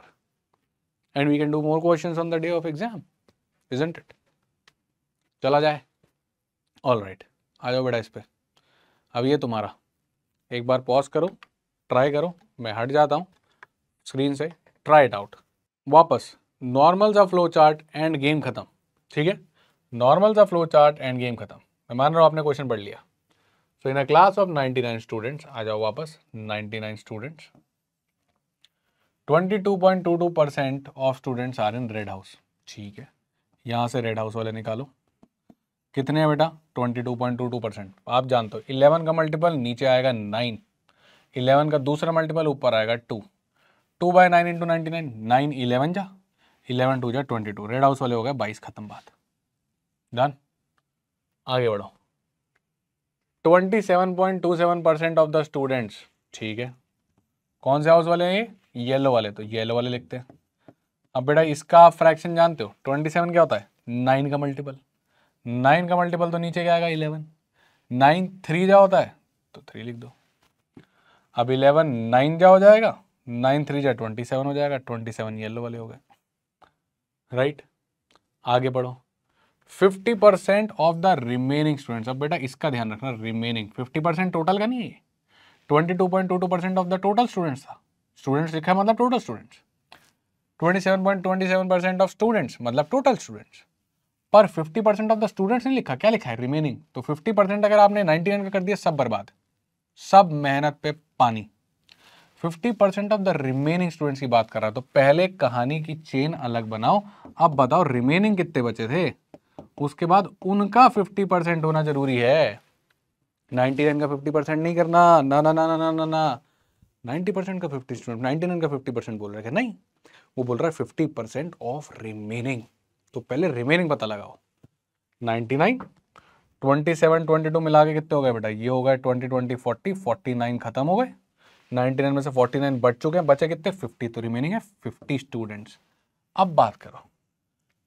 and we can do more questions on the day of exam, isn't it? chala jaye all right aa jao beta is pe ab ye tumhara ek bar pause karo try karo main hat jata hu screen se try it out वापस normal सा flow chart and game खत्म ठीक है normal सा flow chart and game खत्म मैं मान रहा हूँ आपने क्वेश्चन पढ़ लिया so in a class of 99 students आ जाओ वापस 99 students 22.22 percent of students are in red house ठीक है यहां से रेड हाउस वाले निकालो कितने हैं बेटा 22.22 परसेंट आप जानते हो 11 का मल्टीपल नीचे आएगा 9 11 का दूसरा मल्टीपल ऊपर आएगा 2 2 by nine into ninety nine nine eleven जा इलेवन टू जा ट्वेंटी टू रेड हाउस वाले हो गए बाईस खत्म बात डन आगे बढ़ो twenty seven point two seven percent of the students ठीक है कौन से हाउस वाले हैं ये येलो वाले तो येलो वाले लिखते हैं अब बेटा इसका आप फ्रैक्शन जानते हो ट्वेंटी सेवन क्या होता है नाइन का मल्टीपल नाइन का मल्टीपल तो नीचे क्या आएगा इलेवन नाइन थ्री जा होता है तो थ्री लिख दो अब इलेवन नाइन जा हो जाएगा नाइन थ्री जा ट्वेंटी सेवन हो जाएगा ट्वेंटी सेवन येलो वाले हो गए राइट आगे बढ़ो fifty percent of the remaining students अब बेटा इसका ध्यान रखना रिमेनिंग फिफ्टी परसेंट टोटल का नहीं है twenty two point two two percent of the total students था स्टूडेंट्स लिखा मतलब total students twenty seven point twenty seven percent of students मतलब टोटल स्टूडेंट्स पर fifty percent of the students ने लिखा क्या लिखा है रिमेनिंग तो फिफ्टी परसेंट अगर आपने नाइनटी नाइन का कर दिया सब बर्बाद सब मेहनत पे पानी fifty percent of the remaining students की बात कर रहा है तो पहले कहानी की चेन अलग बनाओ अब बताओ रिमेनिंग कितने बचे थे उसके बाद उनका फिफ्टी परसेंट होना जरूरी है नाइन्टी नाइन का फिफ्टी परसेंट नहीं करना ना ना ना ना ना ना ना नाइन्टी परसेंट का फिफ्टी स्टूडेंट नाइन्टी नाइन का फिफ्टी परसेंट बोल रहे नहीं वो बोल रहा है फिफ्टी परसेंट ऑफ रिमेनिंग तो पहले रिमेनिंग पता लगाओ ninety nine twenty seven twenty two मिला के कितने हो गए बेटा ये हो गए twenty twenty forty forty nine खत्म हो गए नाइन्टी नाइन में से फोर्टी नाइन बच चुके हैं बचे कितने फिफ्टी तो रिमेनिंग है फिफ्टी स्टूडेंट्स अब बात करो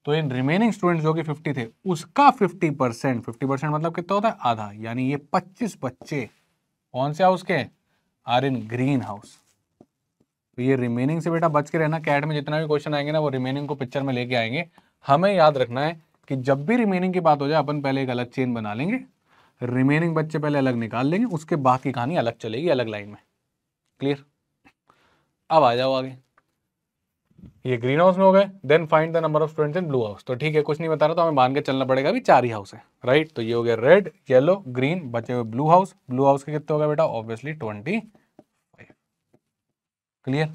तो इन रिमेनिंग स्टूडेंट जो कि 50 थे उसका 50 परसेंट फिफ्टी परसेंट मतलब कितना होता है आधा यानी ये 25 बच्चे कौन से हाउस के आर इन ग्रीन हाउस तो ये रिमेनिंग से बेटा बच के रहना कैट में जितना भी क्वेश्चन आएंगे ना वो रिमेनिंग को पिक्चर में लेके आएंगे हमें याद रखना है कि जब भी रिमेनिंग की बात हो जाए अपन पहले एक अलग चेन बना लेंगे रिमेनिंग बच्चे पहले अलग निकाल लेंगे उसके बाद की कहानी अलग चलेगी अलग लाइन में क्लियर अब आ जाओ आगे ये ग्रीन हाउस में हो गए then find the number of students in blue house तो ठीक है कुछ नहीं बता रहा तो हमें मान के चलना पड़ेगा अभी चार ही हाउस है राइट तो ये हो गया रेड येलो ग्रीन बचे हुए ब्लू हाउस ब्लू हाउस के कितने हो गए बेटा obviously twenty clear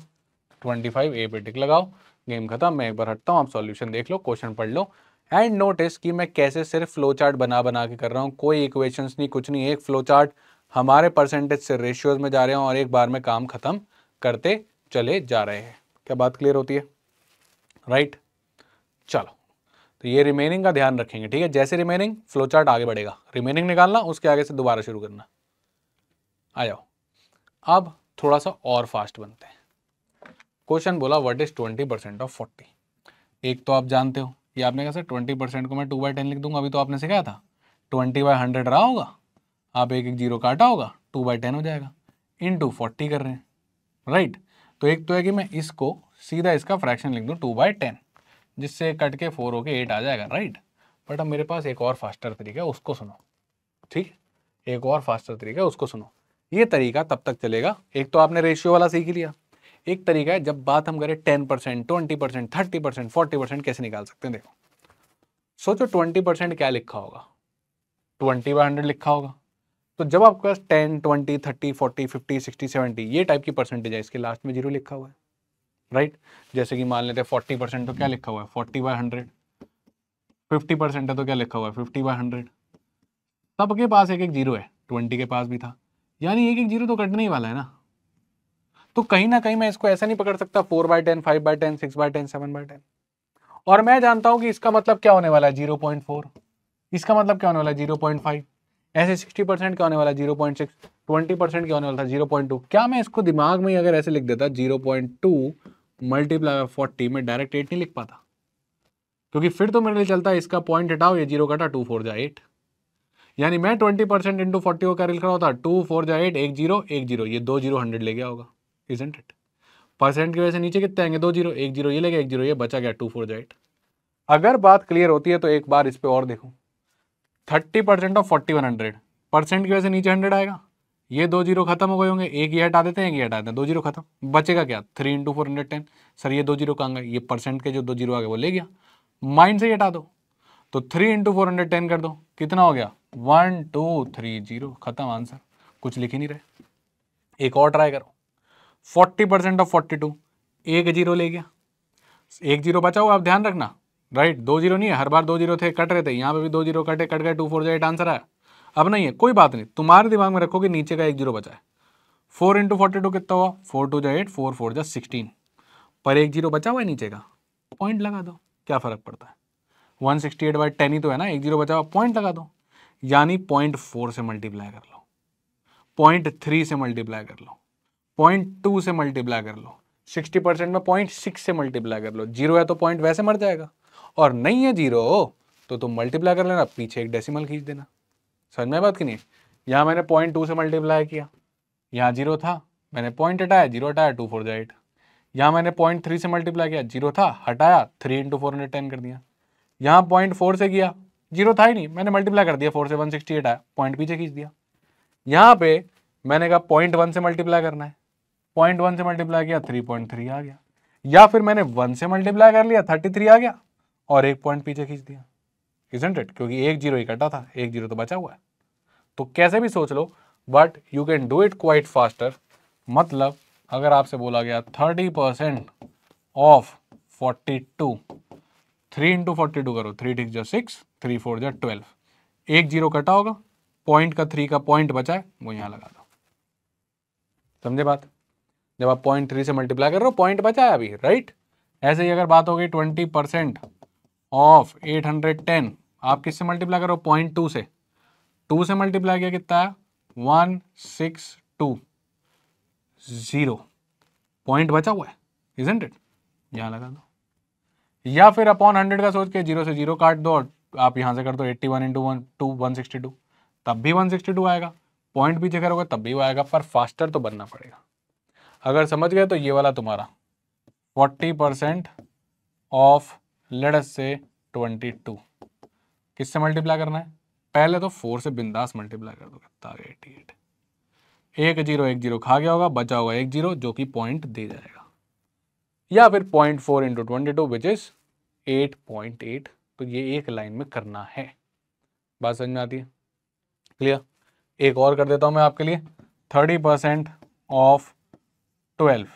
twenty five A पे टिक लगाओ गेम खत्म मैं एक बार हटता हूँ आप सॉल्यूशन देख लो क्वेश्चन पढ़ लो एंड नोटिस कि मैं कैसे सिर्फ फ्लो चार्ट बना बना के कर रहा हूँ कोई इक्वेशंस नहीं कुछ नहीं एक फ्लो चार्ट हमारे परसेंटेज से रेशियोज में जा रहे हैं और एक बार में काम खत्म करते चले जा रहे हैं क्या बात क्लियर होती है राइट चलो तो ये रिमेनिंग का ध्यान रखेंगे ठीक है जैसे रिमेनिंग फ्लो चार्ट आगे बढ़ेगा रिमेनिंग निकालना उसके आगे से दोबारा शुरू करना आ जाओ अब थोड़ा सा और फास्ट बनते हैं क्वेश्चन बोला what is twenty percent of forty एक तो आप जानते हो ये आपने कहा सर ट्वेंटी परसेंट को मैं टू बाई टेन लिख दूंगा अभी तो आपने सिखाया था ट्वेंटी बाई हंड्रेड रहा होगा आप एक एक जीरो काटा होगा टू बाई टेन हो जाएगा इन टू फोर्टी कर रहे हैं राइट तो एक तो है कि मैं इसको सीधा इसका फ्रैक्शन लिख दूँ टू बाई टेन जिससे कट के फोर होके एट आ जाएगा राइट बट अब मेरे पास एक और फास्टर तरीका है उसको सुनो ठीक एक और फास्टर तरीका है उसको सुनो ये तरीका तब तक चलेगा एक तो आपने रेशियो वाला सीख लिया एक तरीका है जब बात हम करें ten percent twenty percent thirty percent forty percent कैसे निकाल सकते हैं देखो सोचो ट्वेंटी परसेंट क्या लिखा होगा ट्वेंटी बाई हंड्रेड लिखा होगा तो जब आपके पास ten twenty thirty forty fifty sixty seventy ये टाइप की परसेंटेज है इसके लास्ट में जीरो लिखा हुआ है राइट right? जैसे कि मान लेते हैं फोर्टी परसेंट तो क्या लिखा हुआ है forty by hundred fifty percent है तो क्या लिखा हुआ है फिफ्टी बाय हंड्रेड सबके पास एक एक जीरो है ट्वेंटी के पास भी था यानी एक एक जीरो तो कटने ही वाला है ना तो कहीं ना कहीं मैं इसको ऐसा नहीं पकड़ सकता four by ten five by ten six by ten seven by ten और मैं जानता हूं कि इसका मतलब क्या होने वाला है जीरो पॉइंट फोर इसका मतलब क्या होने वाला है जीरो पॉइंट फाइव ऐसे सिक्सटी परसेंट क्या होने वाला zero point six twenty percent क्या होने वाला था जीरो पॉइंट टू क्या मैं इसको दिमाग में ही अगर ऐसे लिख देता zero point two multiply by forty में डायरेक्ट एट नहीं लिख पाता क्योंकि फिर तो मेरे लिए चलता है इसका पॉइंट हटाओ ये जीरो कटा टू फोर जा एट यानी मैं ट्वेंटी परसेंट इंटू फोर्टी को कैरिल लिख रहा होता टू फोर जा एट एक जीरो एक जीरो ये दो जीरो हंड्रेड ले गया होगा इजेंट इट परसेंट की वजह से नीचे कितने आएंगे दो जीरो एक जीरो ये ले गया एक जीरो ये बचा गया टू फोर जा एट अगर बात क्लियर होती है तो एक बार इस पर और देखूँ thirty percent of forty one hundred percent की वजह से नीचे हंड्रेड आएगा ये दो जीरो खत्म हो गए होंगे एक ये हटा देते हैं एक ये हटा देते हैं दो जीरो खत्म बचेगा क्या three into four hundred ten sir ये दो जीरो कहाँ गए ये परसेंट के जो दो जीरो आ गए वो ले गया माइंड से ही हटा दो तो three into four hundred ten कर दो कितना हो गया वन टू थ्री जीरो खत्म आंसर कुछ लिख ही नहीं रहे एक और ट्राई करो forty percent of forty two एक जीरो ले गया एक जीरो बचा आप ध्यान रखना राइट दो जीरो नहीं है हर बार दो जीरो थे कट रहे थे यहाँ पे भी दो जीरो कटे कट गए टू फोर जो एट आंसर आया अब नहीं है कोई बात नहीं तुम्हारे दिमाग में रखो कि नीचे का एक जीरो बचा है फोर इंटू फोर्टी टू कितना हुआ फोर टू जाए एट फोर फोर जो सिक्सटीन पर एक जीरो बचा हुआ है नीचे का पॉइंट लगा दो क्या फ़र्क पड़ता है one sixty eight by ten ही तो है ना एक जीरो बचा हुआ पॉइंट लगा दो यानी पॉइंट फोर से मल्टीप्लाई कर लो पॉइंट थ्री से मल्टीप्लाई कर लो पॉइंट टू से मल्टीप्लाई कर लो सिक्सटी परसेंट में पॉइंट सिक्स से मल्टीप्लाई कर लो जीरो है तो पॉइंट वैसे मर जाएगा और नहीं है जीरो तो तुम मल्टीप्लाई कर लेना पीछे एक डेसिमल खींच देना समझ में बात की नहीं यहाँ मैंने पॉइंट टू से मल्टीप्लाई किया यहाँ जीरो था मैंने पॉइंट हटाया जीरो हटाया टू फोर जो एट यहाँ मैंने पॉइंट थ्री से मल्टीप्लाई किया जीरो था हटाया three into four hundred ten कर दिया यहाँ पॉइंट फोर से किया जीरो था ही नहीं मैंने मल्टीप्लाई कर दिया फोर से वन सिक्सटी एट आया पॉइंट पीछे खींच दिया यहाँ पे मैंने कहा पॉइंट वन से मल्टीप्लाई करना है पॉइंट वन से मल्टीप्लाई किया थ्री पॉइंट थ्री आ गया या फिर मैंने वन से मल्टीप्लाई कर लिया थर्टी थ्री आ गया और एक पॉइंट पीछे खींच दिया इजेंट इट क्योंकि एक जीरो इकट्ठा था एक जीरो तो बचा हुआ है तो कैसे भी सोच लो but you can do it quite faster मतलब अगर आपसे बोला गया thirty percent of forty two three into forty two करो थ्री ठीक जो सिक्स थ्री फोर जो ट्वेल्व एक जीरो कटा होगा पॉइंट का थ्री का पॉइंट बचा है वो यहाँ लगा दो समझे बात जब आप पॉइंट थ्री से मल्टीप्लाई कर रहे हो पॉइंट बचा है अभी राइट ऐसे ही अगर बात हो गई ट्वेंटी परसेंट ऑफ 810 आप किससे मल्टीप्लाई करो पॉइंट टू से टू से मल्टीप्लाई किया कितना है one six two zero point बचा हुआ है इजेंट इट यहां लगा दो या फिर अपॉन हंड्रेड का सोच के जीरो से जीरो काट दो और आप यहां से कर दो eighty one into one two one sixty two तब भी वन सिक्सटी टू आएगा पॉइंट भी जगह होगा तब भी वो आएगा पर फास्टर तो बनना पड़ेगा अगर समझ गए तो ये वाला तुम्हारा फोर्टी परसेंट ऑफ लड़स से ट्वेंटी टू किससे मल्टीप्लाई करना है पहले तो फोर से बिंदास मल्टीप्लाई कर दो कितना एटी एट एक जीरो एक जीरो खा गया होगा बचा होगा एक जीरो जो कि पॉइंट दे जाएगा या फिर point four into twenty two which is eight point eight तो ये एक लाइन में करना है बात समझ में आती है क्लियर एक और कर देता हूं मैं आपके लिए thirty percent of twelve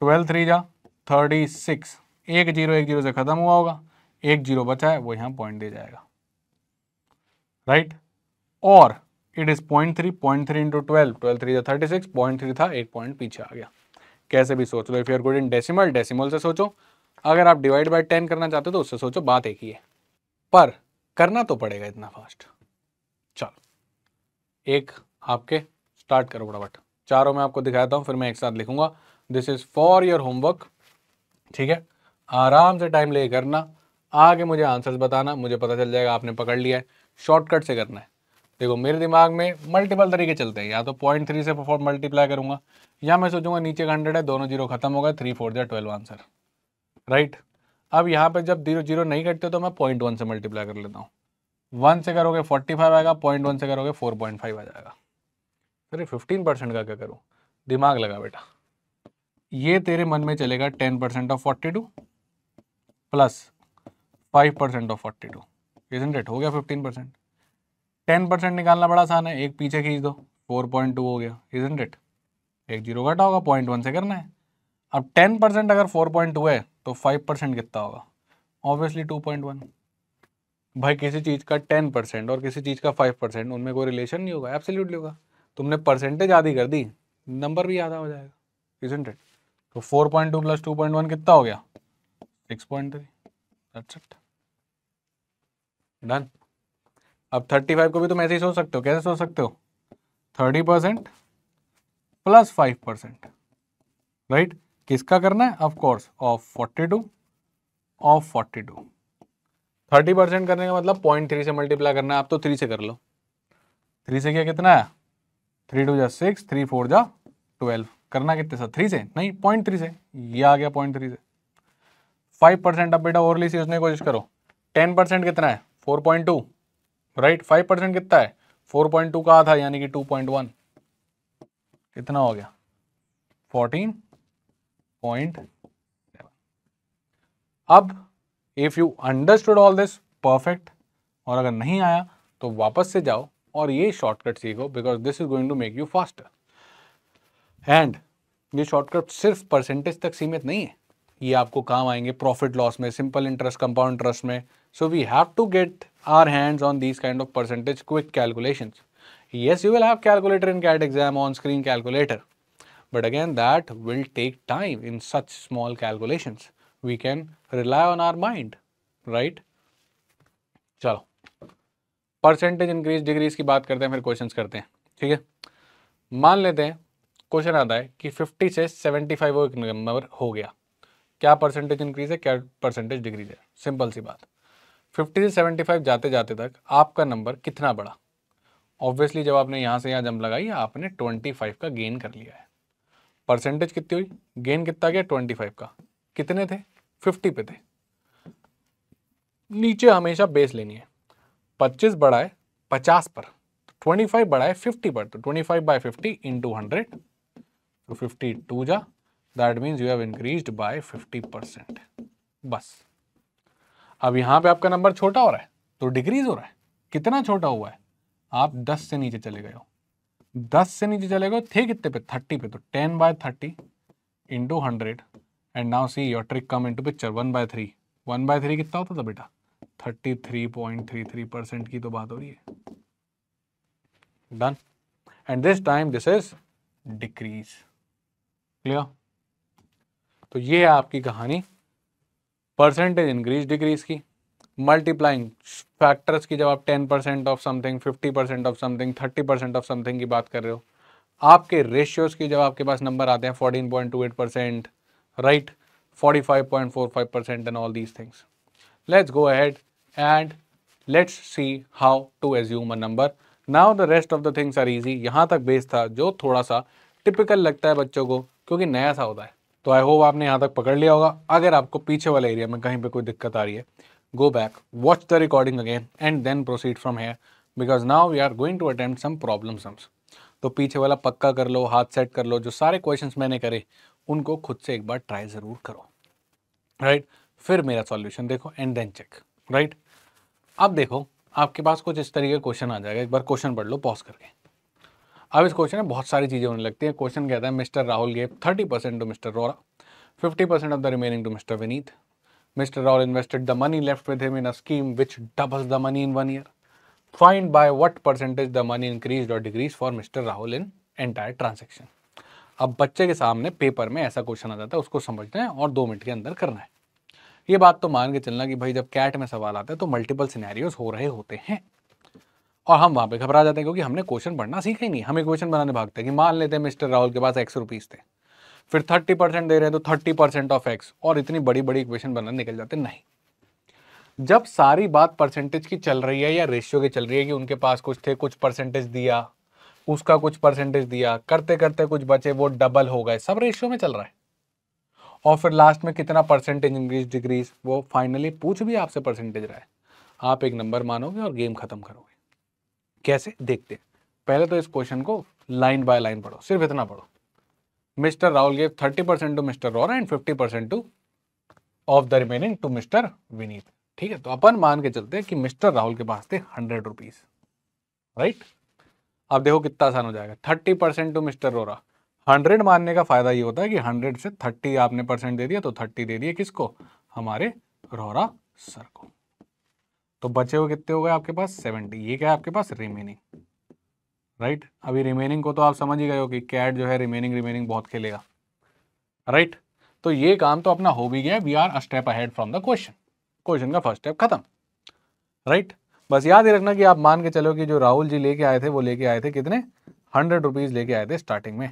twelve three जा थर्टी सिक्स एक जीरो एक जीरो से ख़त्म हुआ होगा एक जीरो बचा है वो यहां पॉइंट दे जाएगा राइट right? और it is point three point three into twelve twelve three thirty six point three था एक पॉइंट पीछे आ गया कैसे भी सोच लो if you're good in decimal decimal से सोचो अगर आप डिवाइड बाई टेन करना चाहते हो तो उससे सोचो बात एक ही है पर करना तो पड़ेगा इतना फास्ट चलो एक आपके स्टार्ट करो फटाफट चारों में आपको दिखाता हूं फिर मैं एक साथ लिखूंगा this is for your homework ठीक है आराम से टाइम ले करना आगे मुझे आंसर्स बताना मुझे पता चल जाएगा आपने पकड़ लिया है शॉर्टकट से करना है देखो मेरे दिमाग में मल्टीपल तरीके चलते हैं या तो पॉइंट थ्री से फोर मल्टीप्लाई करूंगा या मैं सोचूंगा नीचे का हंड्रेड है दोनों जीरो खत्म होगा थ्री फोर या ट्वेल्व आंसर राइट अब यहाँ पर जब जीरो जीरो नहीं कटते तो मैं पॉइंट वन से मल्टीप्लाई कर लेता हूँ वन से करोगे फोर्टी फाइव आएगा पॉइंट वन से करोगे फोर पॉइंट फाइव आ जाएगा अरे फिफ्टीन परसेंट का क्या करूँ दिमाग लगा बेटा ये तेरे मन में चलेगा ten percent of forty two plus five percent of forty two isn't it हो गया फिफ्टीन परसेंट टेन परसेंट निकालना बड़ा आसान है एक पीछे खींच दो फोर पॉइंट टू हो गया इजेंट इट एक जीरो घटा होगा पॉइंट वन से करना है अब टेन परसेंट अगर फोर पॉइंट टू है तो फाइव परसेंट कितना होगा ऑब्वियसली टू पॉइंट वन भाई किसी चीज़ का टेन परसेंट और किसी चीज़ का फाइव परसेंट उनमें कोई रिलेशन नहीं होगा एब्सोल्यूटली होगा तुमने परसेंटेज आधी कर दी नंबर भी आधा हो जाएगा इजेंट इट तो four point two plus two point one कितना हो गया 6.3 that's it डन अब 35 को भी तुम ऐसे ही सोच सकते हो कैसे सोच सकते हो 30 percent plus five percent right किसका करना है of two of 42 of 42 30 percent करने का मतलब पॉइंट थ्री से मल्टीप्लाई करना है आप तो थ्री से कर लो थ्री से क्या कितना है थ्री टू जा सिक्स थ्री फोर जा ट्वेल्व करना कितने से थ्री से नहीं पॉइंट थ्री से ये आ गया पॉइंट थ्री से फाइव परसेंट अब बेटा ओवरली सीखने की कोशिश करो टेन परसेंट कितना है four point two right five percent कितना है फोर पॉइंट टू का था यानी कि टू पॉइंट वन कितना हो गया फोर्टीन पॉइंट अब if you understood all this perfect और अगर नहीं आया तो वापस से जाओ और ये शॉर्टकट सीखो because this is going to make you faster and ये शॉर्टकट सिर्फ परसेंटेज तक सीमित नहीं है ये आपको काम आएंगे प्रॉफिट लॉस में सिंपल इंटरेस्ट कंपाउंड इंटरेस्ट में so we have to get our hands on these kind of percentage quick calculation yes you will have calculator in CAT exam on screen calculator but again that will take time in such small calculation we can rely on our mind right चलो percentage increase decrease की बात करते हैं फिर questions करते हैं ठीक है मान लेते हैं क्वेश्चन आता है कि 50 से 75 वो एक नंबर हो गया क्या परसेंटेज इंक्रीज है क्या परसेंटेज डिक्रीज है सिंपल सी बात 50 से 75 जाते जाते तक आपका नंबर कितना बढ़ा ऑब्वियसली जब आपने यहाँ से यहाँ जंप लगाई आपने 25 का गेन कर लिया है परसेंटेज कितनी हुई गेन कितना गया 25 का कितने थे 50 पे थे नीचे हमेशा बेस लेनी है 25 बढ़ा है 50 पर तो 25 बढ़ा है 50 पर तो 25 बाय इन इंटू हंड्रेड तो टू जा that means you have increase by 50 percent बस अब यहाँ पे आपका नंबर छोटा हो रहा है तो डिक्रीज हो रहा है कितना छोटा हुआ है आप 10 से नीचे चले गए हो 10 से नीचे चले गए थे कितने पे 30 पे तो 10 by 30 into hundred and now see your trick come into picture one by three one by three कितना होता था बेटा 33.33 परसेंट की तो बात हो रही है done and this time this is decrease clear तो ये है आपकी कहानी परसेंटेज इंक्रीज डिक्रीज की मल्टीप्लाइंग फैक्टर्स की जब आप ten percent of something fifty percent of something thirty percent of something की बात कर रहे हो आपके रेशियोज की जब आपके पास नंबर आते हैं fourteen point two eight percent right forty five point four five percent and all these things let's go ahead and let's see how to assume a number now the rest of the things are easy यहाँ तक base था जो थोड़ा सा typical लगता है बच्चों को क्योंकि नया सा होता है तो आई होप आपने यहाँ तक पकड़ लिया होगा अगर आपको पीछे वाले एरिया में कहीं पे कोई दिक्कत आ रही है go back watch the recording again and then proceed from here because now we are going to attempt some problem sums तो पीछे वाला पक्का कर लो हाथ सेट कर लो जो सारे क्वेश्चन मैंने करे उनको खुद से एक बार ट्राई ज़रूर करो राइट right? फिर मेरा सॉल्यूशन देखो एंड देन चेक राइट अब देखो आपके पास कुछ इस तरीके क्वेश्चन आ जाएगा एक बार क्वेश्चन पढ़ लो पॉज करके अब इस क्वेश्चन में बहुत सारी चीज़ें होने लगती है क्वेश्चन कहता है mister Rahul gave thirty percent to mister Rora fifty percent of the remaining to mister Vineet mister Rahul invested the money left with him in a scheme which doubles the money in one year find by what percentage the money increase और decrease for mister Rahul in entire transaction अब बच्चे के सामने paper में ऐसा question आ जाता है उसको समझना है और दो मिनट के अंदर करना है ये बात तो मान के चलना कि भाई जब कैट में सवाल आता है तो मल्टीपल सिनेरियोज हो रहे होते हैं और हम वहाँ पे घबरा जाते हैं क्योंकि हमने क्वेश्चन पढ़ना सीखा ही नहीं हम इक्वेशन बनाने भागते हैं कि मान लेते हैं मिस्टर राहुल के पास एक्स रुपीज़ थे फिर थर्टी परसेंट दे रहे हैं तो थर्टी परसेंट ऑफ एक्स और इतनी बड़ी बड़ी इक्वेशन बनाने निकल जाते नहीं जब सारी बात परसेंटेज की चल रही है या रेशियो की चल रही है कि उनके पास कुछ थे कुछ परसेंटेज दिया उसका कुछ परसेंटेज दिया करते करते कुछ बचे वो डबल हो गए सब रेशियो में चल रहा है और फिर लास्ट में कितना परसेंटेज इंक्रीज डिक्रीज वो फाइनली पूछ भी आपसे परसेंटेज रहा है आप एक नंबर मानोगे और गेम खत्म करोगे कैसे देखते हैं पहले तो इस क्वेश्चन को लाइन बाय लाइन पढ़ो सिर्फ इतना पढ़ो mister Rahul gave thirty percent to mister Rora and fifty percent to of the remaining to mister Vineet ठीक है तो अपन मान के चलते हैं कि मिस्टर राहुल के पास थे हंड्रेड रुपीज राइट अब देखो कितना आसान हो जाएगा thirty percent to mister Rora hundred मानने का फायदा ये होता है कि हंड्रेड से थर्टी आपने परसेंट दे दिया तो थर्टी दे दिए किसको हमारे रोरा सर को तो बचे हुए कितने हो गए आपके पास सेवेंटी ये क्या है आपके पास रिमेनिंग राइट right? अभी रिमेनिंग को तो आप समझ ही गए हो कि कैट जो है रिमेनिंग रिमेनिंग बहुत खेलेगा राइट right? तो ये काम तो अपना हो भी गया we are step ahead from the question question का फर्स्ट स्टेप खत्म राइट बस याद ही रखना कि आप मान के चलो कि जो राहुल जी लेके आए थे वो लेके आए थे कितने हंड्रेड रुपीज लेके आए थे स्टार्टिंग में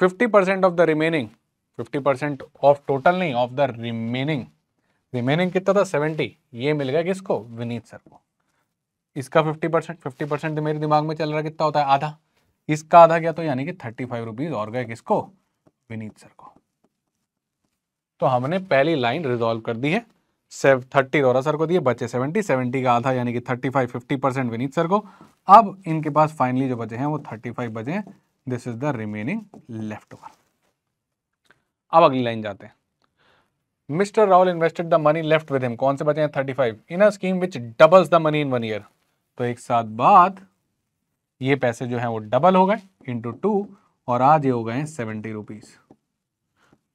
fifty percent of the remaining fifty percent of total नहीं ऑफ द रिमेनिंग रिमेनिंग कितना था सेवेंटी ये मिल गया किसको विनीत सर को इसका फिफ्टी परसेंट फिफ्टी परसेंट मेरे दिमाग में चल रहा कितना होता है आधा इसका आधा गया तो यानी कि थर्टी फाइव रुपीज और गए किसको विनीत सर को तो हमने पहली लाइन रिजोल्व कर दी है सेव थर्टी गौरा सर को दिए बचे सेवेंटी सेवेंटी का आधा यानी कि thirty five fifty percent Vineet sir को अब इनके पास फाइनली जो बचे हैं वो थर्टी फाइव बचे हैं this is the remaining left over अब अगली लाइन जाते हैं mister Rahul invested the money left with him कौन से बचे हैं thirty five in scheme which doubles the money in one year तो एक साथ बाद ये पैसे जो हैं वो डबल हो गए इंटू टू और आज ये हो गए सेवेंटी रुपीज़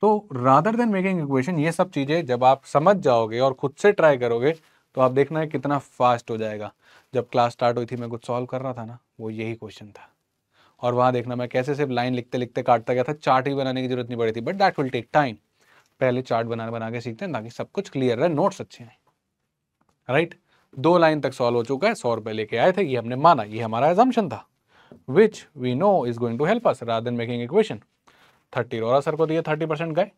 तो रादर देन मेकिंग इक्वेशन ये सब चीज़ें जब आप समझ जाओगे और खुद से ट्राई करोगे तो आप देखना है कितना फास्ट हो जाएगा जब क्लास स्टार्ट हुई थी मैं कुछ सॉल्व कर रहा था ना वो यही क्वेश्चन था और वहां देखना मैं कैसे सिर्फ लाइन लिखते लिखते काटता गया था चार्ट ही बनाने की जरूरत नहीं पड़ी थी but that will take time पहले चार्ट बना बना के सीखते हैं ताकि सब कुछ क्लियर रहे नोट्स अच्छे हैं राइट दो लाइन तक सॉल्व हो चुका है सौ रुपए लेके आए थे ये हमने माना ये हमारा एजम्पन था which we know is going to help us rather making equation thirty Rora sir को दिए थर्टी परसेंट गए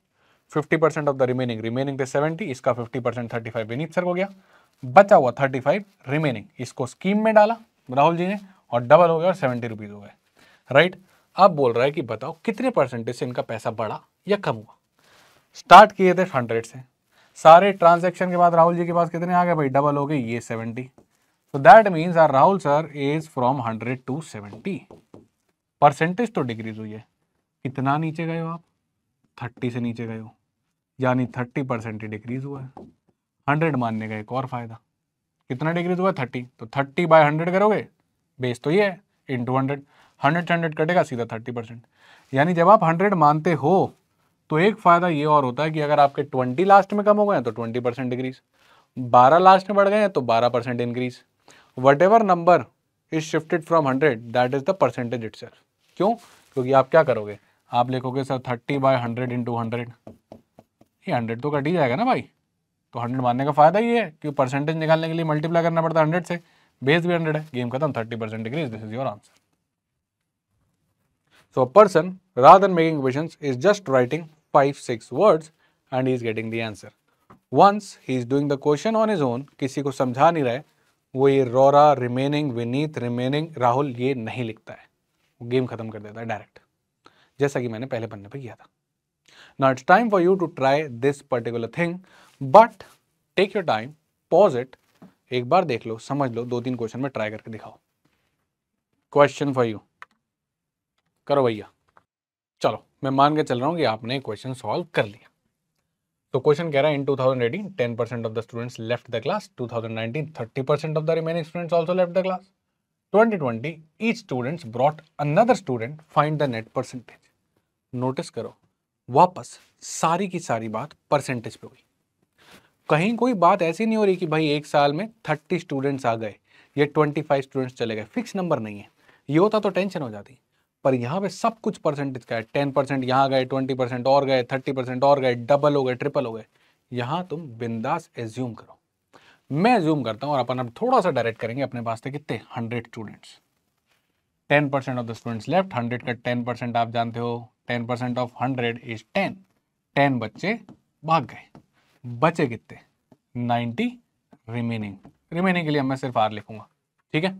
fifty percent of the remaining remaining थे सेवेंटी इसका fifty percent thirty five Vineet sir को गया बचा हुआ थर्टी फाइव रिमेनिंग इसको स्कीम में डाला राहुल जी ने और डबल हो गया और सेवेंटी रुपीज़ हो गए राइट अब बोल रहा है कि बताओ कितने परसेंटेज से इनका पैसा बढ़ा या कम हुआ स्टार्ट किए थे हंड्रेड से सारे ट्रांजेक्शन के बाद राहुल जी के पास कितने आ गए भाई डबल हो गए ये सेवेंटी तो that means are Rahul sir is from hundred to seventy percentage तो डिक्रीज हुई है कितना नीचे गए हो आप थर्टी से नीचे गए हो यानी थर्टी परसेंट ही डिक्रीज हुआ है हंड्रेड मानने का एक और फायदा कितना डिक्रीज हुआ थर्टी तो थर्टी बाय हंड्रेड करोगे बेस तो ये है into hundred hundred hundred कटेगा सीधा थर्टी परसेंट यानी जब आप हंड्रेड मानते हो तो एक फ़ायदा ये और होता है कि अगर आपके ट्वेंटी लास्ट में कम हो गए तो ट्वेंटी परसेंट डिक्रीज बारह लास्ट में बढ़ गए हैं तो बारह percent increase whatever number is shifted from hundred that is the percentage it क्यों क्योंकि आप क्या करोगे आप लिखोगे sir thirty by hundred into hundred ये हंड्रेड तो कट ही जाएगा ना भाई तो हंड्रेड मानने का फ़ायदा ही है कि परसेंटेज निकालने के लिए मल्टीप्लाई करना पड़ता है हंड्रेड से बेस भी हंड्रेड है गेम खत्म thirty percent decrease this is your answer so a person rather making question is just writing five six words and he is getting the answer. Once he is doing the question on his own, kisi ko samjha nahi raha wo ye rora remaining vinith remaining rahul ye nahi likhta hai है वो game खत्म कर देता है direct जैसा कि मैंने पहले पन्ने पर किया now it's time for you to try this particular thing but take your time pause it ek bar dekh lo samajh lo do teen question mein try karke dikhao question for you करो भैया चलो मैं मान के चल रहा हूँ कि आपने क्वेश्चन सॉल्व कर लिया तो क्वेश्चन कह रहा है in 2018 10% of the students left the class 2019 30% of the remaining students also left the class 2020 each students brought another student find the net percentage notice करो वापस सारी की सारी बात परसेंटेज पे हुई कहीं कोई बात ऐसी नहीं हो रही कि भाई एक साल में थर्टी स्टूडेंट्स आ गए ये ट्वेंटी फाइव स्टूडेंट्स चले गए फिक्स नंबर नहीं है ये होता तो टेंशन हो जाती पर यहाँ पे सब कुछ परसेंटेज का है टेन परसेंट यहाँ गए ट्वेंटी परसेंट और गए थर्टी परसेंट और गए डबल हो गए ट्रिपल हो गए यहाँ तुम बिंदास एज्यूम करो मैं एज्यूम करता हूँ और अपन अब थोड़ा सा डायरेक्ट करेंगे अपने पास वास्ते कितने hundred students ten percent of the students left hundred का टेन परसेंट आप जानते हो ten percent of hundred is ten ten बच्चे भाग गए बचे कितने नाइन्टी रिमेनिंग रिमेनिंग के लिए मैं सिर्फ आर लिखूंगा ठीक है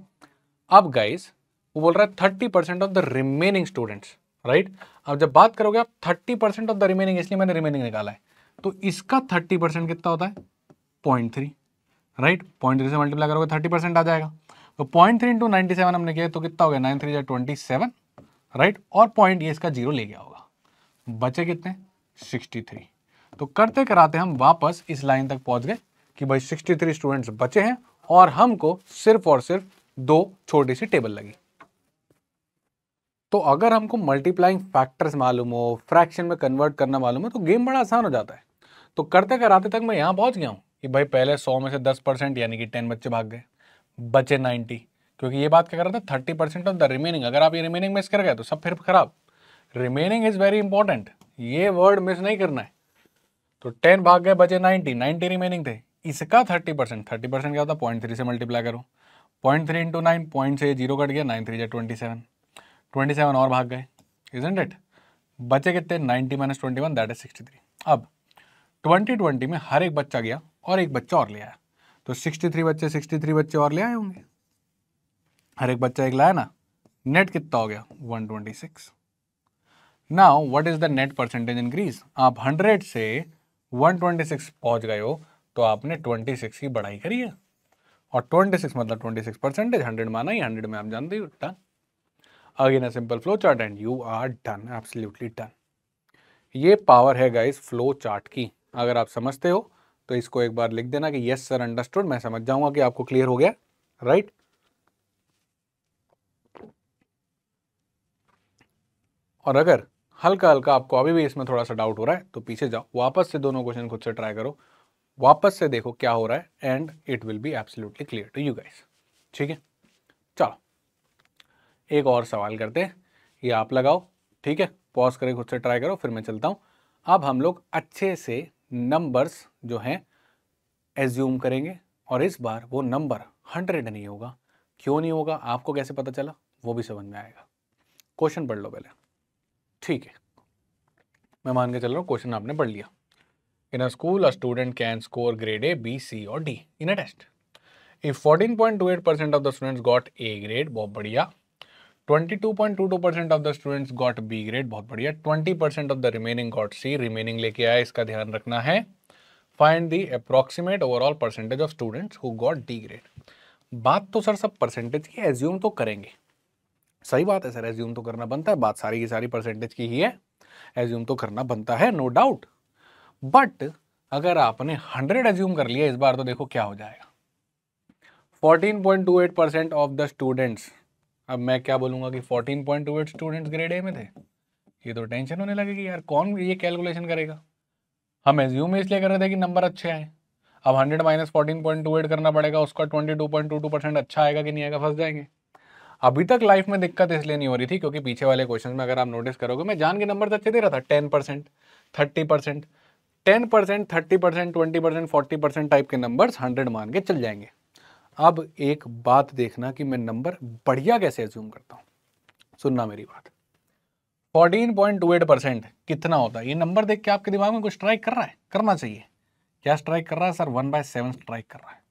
अब गाइस वो बोल रहा है thirty percent of the remaining students right अब जब बात करोगे आप thirty percent of the remaining इसलिए मैंने रिमेनिंग निकाला है तो इसका थर्टी परसेंट कितना होता है point three right point three से मल्टीप्लाई करोगे थर्टी परसेंट आ जाएगा तो point three into ninety seven हमने किया तो कितना हो गया nine three twenty seven right और पॉइंट ये इसका जीरो ले गया होगा बचे कितने सिक्सटी थ्री तो करते कराते हम वापस इस लाइन तक पहुंच गए कि भाई सिक्सटी थ्री स्टूडेंट्स बचे हैं और हमको सिर्फ और सिर्फ दो छोटी सी टेबल लगी तो अगर हमको मल्टीप्लाइंग फैक्टर्स मालूम हो फ्रैक्शन में कन्वर्ट करना मालूम हो तो गेम बड़ा आसान हो जाता है तो करते कराते तक मैं यहाँ पहुँच गया हूँ कि भाई पहले सौ में से दस परसेंट यानी कि टेन बच्चे भाग गए बचे नाइन्टी क्योंकि ये बात क्या कर रहा था thirty percent of the remaining अगर आप ये रिमेनिंग मिस कर गए तो सब फिर खराब रिमेनिंग इज़ वेरी इंपॉर्टेंट ये वर्ड मिस नहीं करना है तो टेन भाग गए बचे नाइन्टी नाइन्टी रिमेनिंग थे इसका थर्टी परसेंट थर्टी परसेंट क्या होता है पॉइंट थ्री से मल्टीप्लाई करो point three into nine point से जीरो कट गया नाइन थ्री या ट्वेंटी सेवन ट्वेंटी सेवन और भाग गए इजेंट इट बचे कितने ninety minus twenty one that is sixty three अब ट्वेंटी ट्वेंटी में हर एक बच्चा गया और एक बच्चा और ले आया तो सिक्सटी थ्री बच्चे सिक्सटी थ्री बच्चे और ले आए होंगे हर एक बच्चा एक लाया ना नेट कितना हो गया one twenty six now what is the net percentage increase आप हंड्रेड से वन ट्वेंटी सिक्स पहुंच गए हो तो आपने ट्वेंटी सिक्स की बढ़ाई करी है और ट्वेंटी सिक्स मतलब ट्वेंटी सिक्स परसेंटेज हंड्रेड माना ही हंड्रेड में आप जानते हो then again a simple flow chart and you are done absolutely done ये पावर है गाइस फ्लो चार्ट की अगर आप समझते हो तो इसको एक बार लिख देना कि यस सर अंडरस्टूड मैं समझ जाऊंगा कि आपको क्लियर हो गया राइट right? और अगर हल्का हल्का आपको अभी भी इसमें थोड़ा सा डाउट हो रहा है तो पीछे जाओ वापस से दोनों क्वेश्चन खुद से ट्राई करो वापस से देखो क्या हो रहा है and it will be absolutely clear to you guys ठीक है एक और सवाल करते हैं ये आप लगाओ ठीक है पॉज करें खुद से ट्राई करो फिर मैं चलता हूँ अब हम लोग अच्छे से नंबर्स जो हैं एज्यूम करेंगे और इस बार वो नंबर हंड्रेड नहीं होगा क्यों नहीं होगा आपको कैसे पता चला वो भी समझ में आएगा क्वेश्चन पढ़ लो पहले ठीक है मैं मान के चल रहा हूँ क्वेश्चन आपने पढ़ लिया in a school a student can score grade A B C और D in a test if 14.28 percent of the students got A grade बहुत बढ़िया 22.22 percent of the students got B grade बहुत बढ़िया 20 percent of the remaining got C remaining लेके आया इसका ध्यान रखना है find the approximate overall percentage of students who got D grade बात तो सर सब परसेंटेज की एज्यूम तो करेंगे सही बात है सर एज्यूम तो करना बनता है बात सारी की सारी परसेंटेज की ही है एज्यूम तो करना बनता है नो डाउट बट अगर आपने 100 एज्यूम कर लिया इस बार तो देखो क्या हो जाएगा 14.28 परसेंट ऑफ द स्टूडेंट्स अब मैं क्या बोलूँगा कि fourteen point two eight students grade A में थे ये तो टेंशन होने लगेगी यार कौन ये कैलकुलेशन करेगा हम एज्यूम इसलिए कर रहे थे कि नंबर अच्छे आए अब hundred minus fourteen point two eight करना पड़ेगा उसका twenty two point two two percent अच्छा आएगा कि नहीं आएगा फंस जाएंगे अभी तक लाइफ में दिक्कत इसलिए नहीं हो रही थी क्योंकि पीछे वाले क्वेश्चन में अगर आप नोटिस करोगे मैं जान के नंबर अच्छे दे रहा था ten percent thirty percent ten percent thirty percent twenty percent forty percent type के नंबर हंड्रेड मान के चल जाएंगे अब एक बात देखना कि मैं नंबर बढ़िया कैसे एज्यूम करता हूं सुनना मेरी बात 14.28 परसेंट कितना होता है ये नंबर देख के आपके दिमाग में कुछ स्ट्राइक कर रहा है करना चाहिए क्या स्ट्राइक कर रहा है sir one by seven strike कर रहा है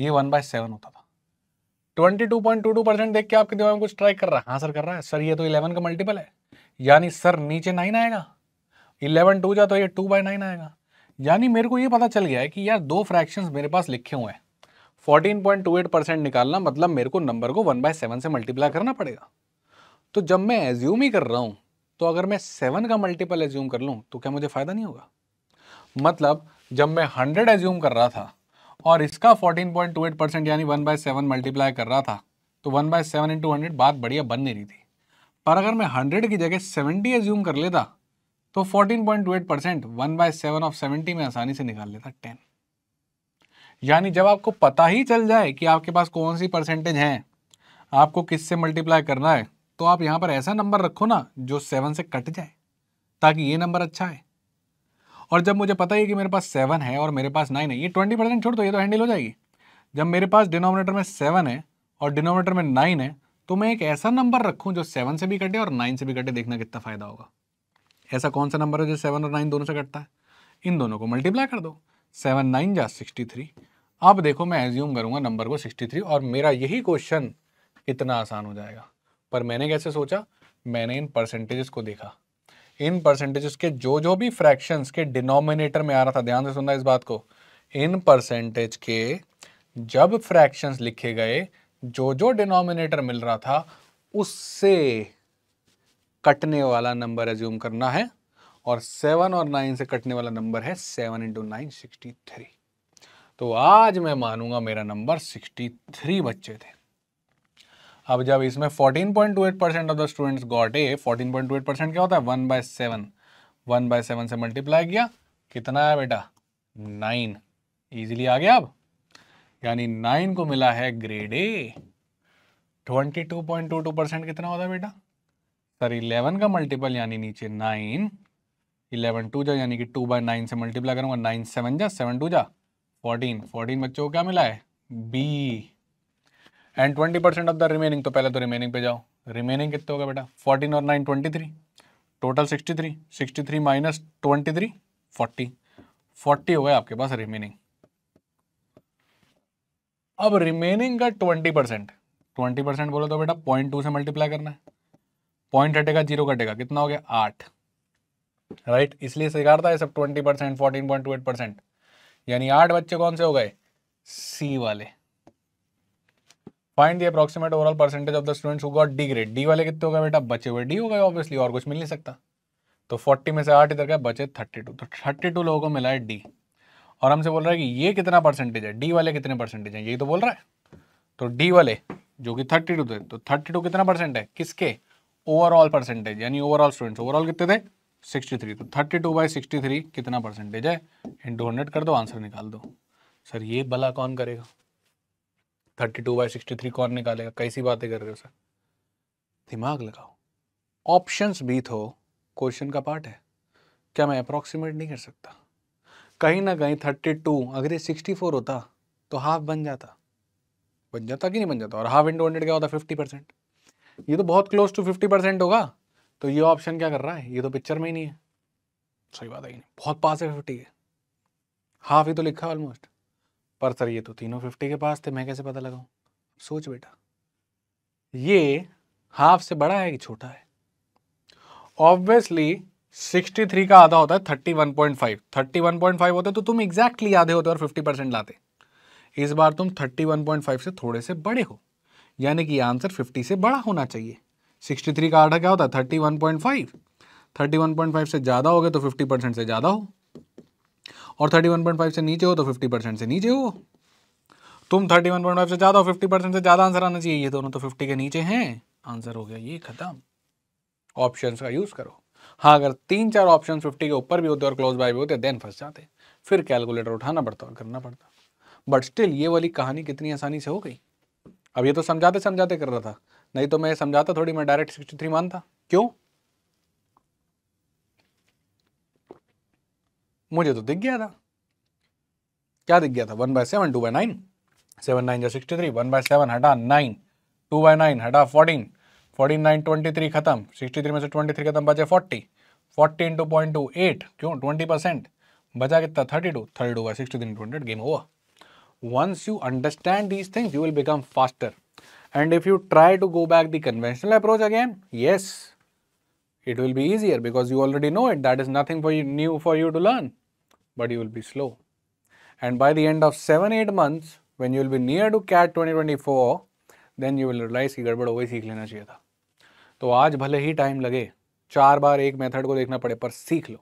ये वन बाय सेवन होता था 22.22 परसेंट देख के आपके दिमाग में कुछ स्ट्राइक कर रहा है हाँ सर कर रहा है सर ये तो 11 का मल्टीपल है यानी सर नीचे नाइन आएगा इलेवन टू जा तो ये टू बाय नाइन आएगा यानी मेरे को ये पता चल गया है कि यार दो फ्रैक्शन मेरे पास लिखे हुए हैं 14.28 परसेंट निकालना मतलब मेरे को नंबर को वन बाय सेवन से मल्टीप्लाई करना पड़ेगा तो जब मैं एज्यूम ही कर रहा हूँ तो अगर मैं सेवन का मल्टीपल एज्यूम कर लूँ तो क्या मुझे फ़ायदा नहीं होगा मतलब जब मैं हंड्रेड एज्यूम कर रहा था और इसका 14.28 परसेंट यानी वन बाय सेवन मल्टीप्लाई कर रहा था तो one by seven into hundred बात बढ़िया बन नहीं रही थी पर अगर मैं हंड्रेड की जगह सेवेंटी एज्यूम कर लेता तो 14.28 percent one by seven of seventy में आसानी से निकाल लेता टेन यानी जब आपको पता ही चल जाए कि आपके पास कौन सी परसेंटेज है आपको किससे मल्टीप्लाई करना है तो आप यहाँ पर ऐसा नंबर रखो ना जो सेवन से कट जाए ताकि ये नंबर अच्छा है और जब मुझे पता ही है कि मेरे पास सेवन है और मेरे पास नाइन है ये ट्वेंटी परसेंट छोड़ दो ये तो हैंडल हो जाएगी जब मेरे पास डिनोमिनेटर में सेवन है और डिनोमिनेटर में नाइन है तो मैं एक ऐसा नंबर रखूँ जो सेवन से भी कटे और नाइन से भी कटे देखना कितना फ़ायदा होगा ऐसा कौन सा नंबर है जो सेवन और नाइन दोनों से कटता है इन दोनों को मल्टीप्लाई कर दो सेवन नाइन जा सिक्सटी थ्री अब देखो मैं एज्यूम करूंगा नंबर को 63 और मेरा यही क्वेश्चन इतना आसान हो जाएगा पर मैंने कैसे सोचा मैंने इन परसेंटेजेस को देखा इन परसेंटेजेस के जो जो भी फ्रैक्शंस के डिनोमिनेटर में आ रहा था ध्यान से सुनना इस बात को इन परसेंटेज के जब फ्रैक्शंस लिखे गए जो जो डिनोमिनेटर मिल रहा था उससे कटने वाला नंबर एज्यूम करना है और सेवन और नाइन से कटने वाला नंबर है seven into nine sixty three तो आज मैं मानूंगा मेरा नंबर 63 बच्चे थे अब जब इसमें 14.28 percent of the students got A 14.28 percent क्या होता है one by seven one by seven से मल्टीप्लाई किया कितना है बेटा नाइन ईजिली आ गया अब यानी नाइन को मिला है grade A twenty two point two two percent कितना होता है बेटा सर इलेवन का मल्टीपल यानी नीचे नाइन इलेवन टू जा यानी कि टू बाय नाइन से मल्टीप्लाई करूंगा नाइन सेवन जा सेवन टू जा फोर्टीन फोर्टीन बच्चों को क्या मिला है B and twenty percent of the remaining तो पहले तो रिमेनिंग पे जाओ रिमेनिंग कितने हो गया बेटा फोर्टीन और nine twenty three total sixty three sixty three minus twenty three forty forty हो गए आपके पास रिमेनिंग अब रिमेनिंग का ट्वेंटी परसेंट ट्वेंटी परसेंट बोलो तो बेटा पॉइंट टू से मल्टीप्लाई करना है पॉइंट हटेगा जीरो कटेगा कितना हो गया आठ राइट इसलिए सिखा है सब twenty percent fourteen point two eight percent यानी आठ बच्चे कौन से हो गए सी वाले find the approximate overall percentage of the students who got D grade D वाले कितने हो गए बेटा बचे हुए डी हो गए ऑब्वियसली और कुछ मिल नहीं सकता तो फोर्टी में से आठ इधर गए बचे थर्टी टू तो थर्टी टू लोगों को मिला है डी और हमसे बोल रहा है कि ये कितना परसेंटेज है डी वाले कितने परसेंटेज है यही तो बोल रहा है तो डी वाले जो कि थर्टी टू थे तो थर्टी टू कितना परसेंट है किसके ओवरऑल परसेंटेज यानी ओवरऑल स्टूडेंट्स ओवरऑल कितने थे सिक्सटी थ्री तो thirty two by sixty three कितना परसेंटेज है इंटू हंड्रेड कर दो आंसर निकाल दो सर ये भला कौन करेगा thirty two by sixty three कौन निकालेगा कैसी बातें कर रहे हो सर दिमाग लगाओ ऑप्शंस भी तो क्वेश्चन का पार्ट है क्या मैं अप्रोक्सीमेट नहीं कर सकता कहीं ना कहीं थर्टी टू अगर ये सिक्सटी फोर होता तो हाफ बन जाता बन जाता कि नहीं बन जाता और हाफ इंटू हंड्रेड क्या होता फिफ्टी परसेंट ये तो बहुत क्लोज टू फिफ्टी परसेंट होगा तो ये ऑप्शन क्या कर रहा है ये तो पिक्चर में ही नहीं है सही बात है नहीं बहुत पास है फिफ्टी के हाफ ही तो लिखा ऑलमोस्ट पर सर ये तो तीनों फिफ्टी के पास थे मैं कैसे पता लगाऊँ सोच बेटा ये हाफ से बड़ा है कि छोटा है ऑब्वियसली 63 का आधा होता है 31.5 31.5 होता तो तुम एग्जैक्टली आधे होते और 50 परसेंट लाते इस बार तुम 31.5 से थोड़े से बड़े हो यानी कि आंसर 50 से बड़ा होना चाहिए 63 का आधा क्या होता है 31.5 31.5 से ज़्यादा हो गए तो 50 परसेंट से ज़्यादा हो और 31.5 से नीचे हो तो 50 परसेंट से नीचे हो तुम 31.5 से ज़्यादा हो 50 परसेंट से ज़्यादा आंसर आना चाहिए ये दोनों तो 50 के नीचे हैं आंसर हो गया ये खत्म ऑप्शन का यूज़ करो हाँ अगर तीन चार ऑप्शन फिफ्टी के ऊपर भी होते और क्लोज बाय भी होते देन फंस जाते फिर कैलकुलेटर उठाना पड़ता और करना पड़ता बट स्टिल ये वाली कहानी कितनी आसानी से हो गई अब ये तो समझाते समझाते कर रहा था नहीं तो मैं समझाता थोड़ी मैं डायरेक्ट सिक्सटी थ्री मानता क्यों मुझे तो दिख गया था क्या दिख गया था one by seven two by nine seven nine जो sixty three one by seven हटा नाइन टू बाय नाइन हटा fourteen fourteen nine twenty three खत्म सिक्सटी थ्री में से ट्वेंटी थ्री खत्म बचे forty forty into point two eight क्यों twenty percent बचा कितना thirty two thirty two by sixty three hundred game over once you understand these things you will become faster And if you try to go back the conventional approach again, yes, it will be easier because you already know it. That is nothing for you, new for you to learn, but you will be slow. And by the end of 7-8 months, when you will be near to CAT 2024, then you will realize कि गड़बड़ have सीख लेना So, था तो आज भले ही time लगे चार बार एक मेथड को देखना पड़े पर सीख लो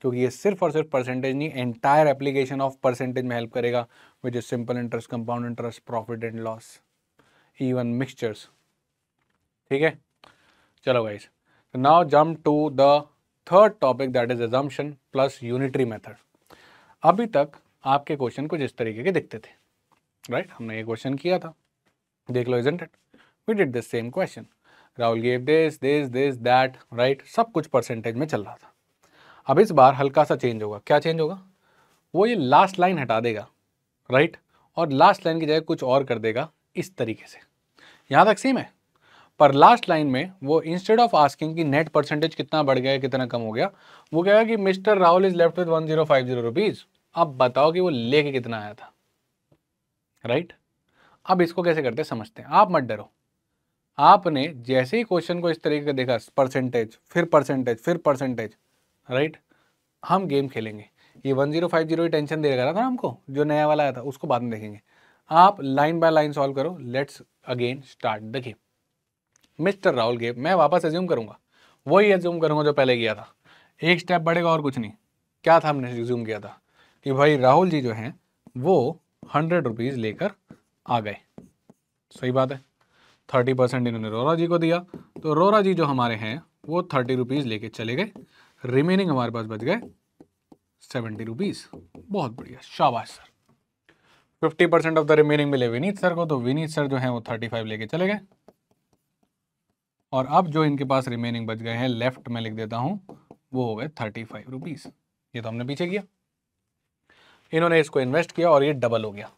क्योंकि ये सिर्फ और सिर्फ परसेंटेज नहीं एंटायर एप्लीकेशन ऑफ परसेंटेज में हेल्प करेगा which is simple interest compound interest profit and loss even mixtures ठीक है चलो guys now jump to the third topic that is assumption plus unitary method अभी तक आपके क्वेश्चन कुछ इस तरीके के दिखते थे राइट right? हमने ये क्वेश्चन किया था देख लो isn't it we did this same question Rahul gave this this this that right सब कुछ परसेंटेज में चल रहा था अब इस बार हल्का सा चेंज होगा क्या चेंज होगा वो ये लास्ट लाइन हटा देगा राइट right? और लास्ट लाइन की जगह कुछ और कर देगा इस तरीके से यहाँ तक सेम है पर लास्ट लाइन में वो इंस्टेड ऑफ आस्किंग कि नेट परसेंटेज कितना बढ़ गया कितना कम हो गया वो कहेगा कि mister Rahul is left with one zero five zero rupees अब बताओ कि वो लेके कितना आया था राइट right? अब इसको कैसे करते हैं समझते हैं आप मत डरो आपने जैसे ही क्वेश्चन को इस तरीके का देखा परसेंटेज फिर परसेंटेज फिर परसेंटेज राइट हम गेम खेलेंगे ये one zero five zero tension दे रहा था ना हमको जो नया वाला आया था उसको बाद में देखेंगे आप लाइन बाय लाइन सॉल्व करो let's again start the game mister Rahul game मैं वापस एज्यूम करूंगा वही एज्यूम करूंगा जो पहले किया था एक स्टेप बढ़ेगा और कुछ नहीं क्या था हमने एज्यूम किया था कि भाई राहुल जी जो हैं वो हंड्रेड रुपीज़ लेकर आ गए सही बात है थर्टी परसेंट इन्होंने रोरा जी को दिया तो रोरा जी जो हमारे हैं वो थर्टी रुपीज़ लेके चले गए रिमेनिंग हमारे पास बच गए सेवेंटी रुपीज़ बहुत बढ़िया शाबाश sir fifty percent of the remaining मिले विनीत सर को तो विनीत सर जो है वो थर्टी फाइव लेके चले गए और अब जो इनके पास रिमेनिंग बच गए हैं लेफ्ट में लिख देता हूँ वो हो गए थर्टी फाइव रुपीज़ ये तो हमने पीछे किया इन्होंने इसको इन्वेस्ट किया और ये डबल हो गया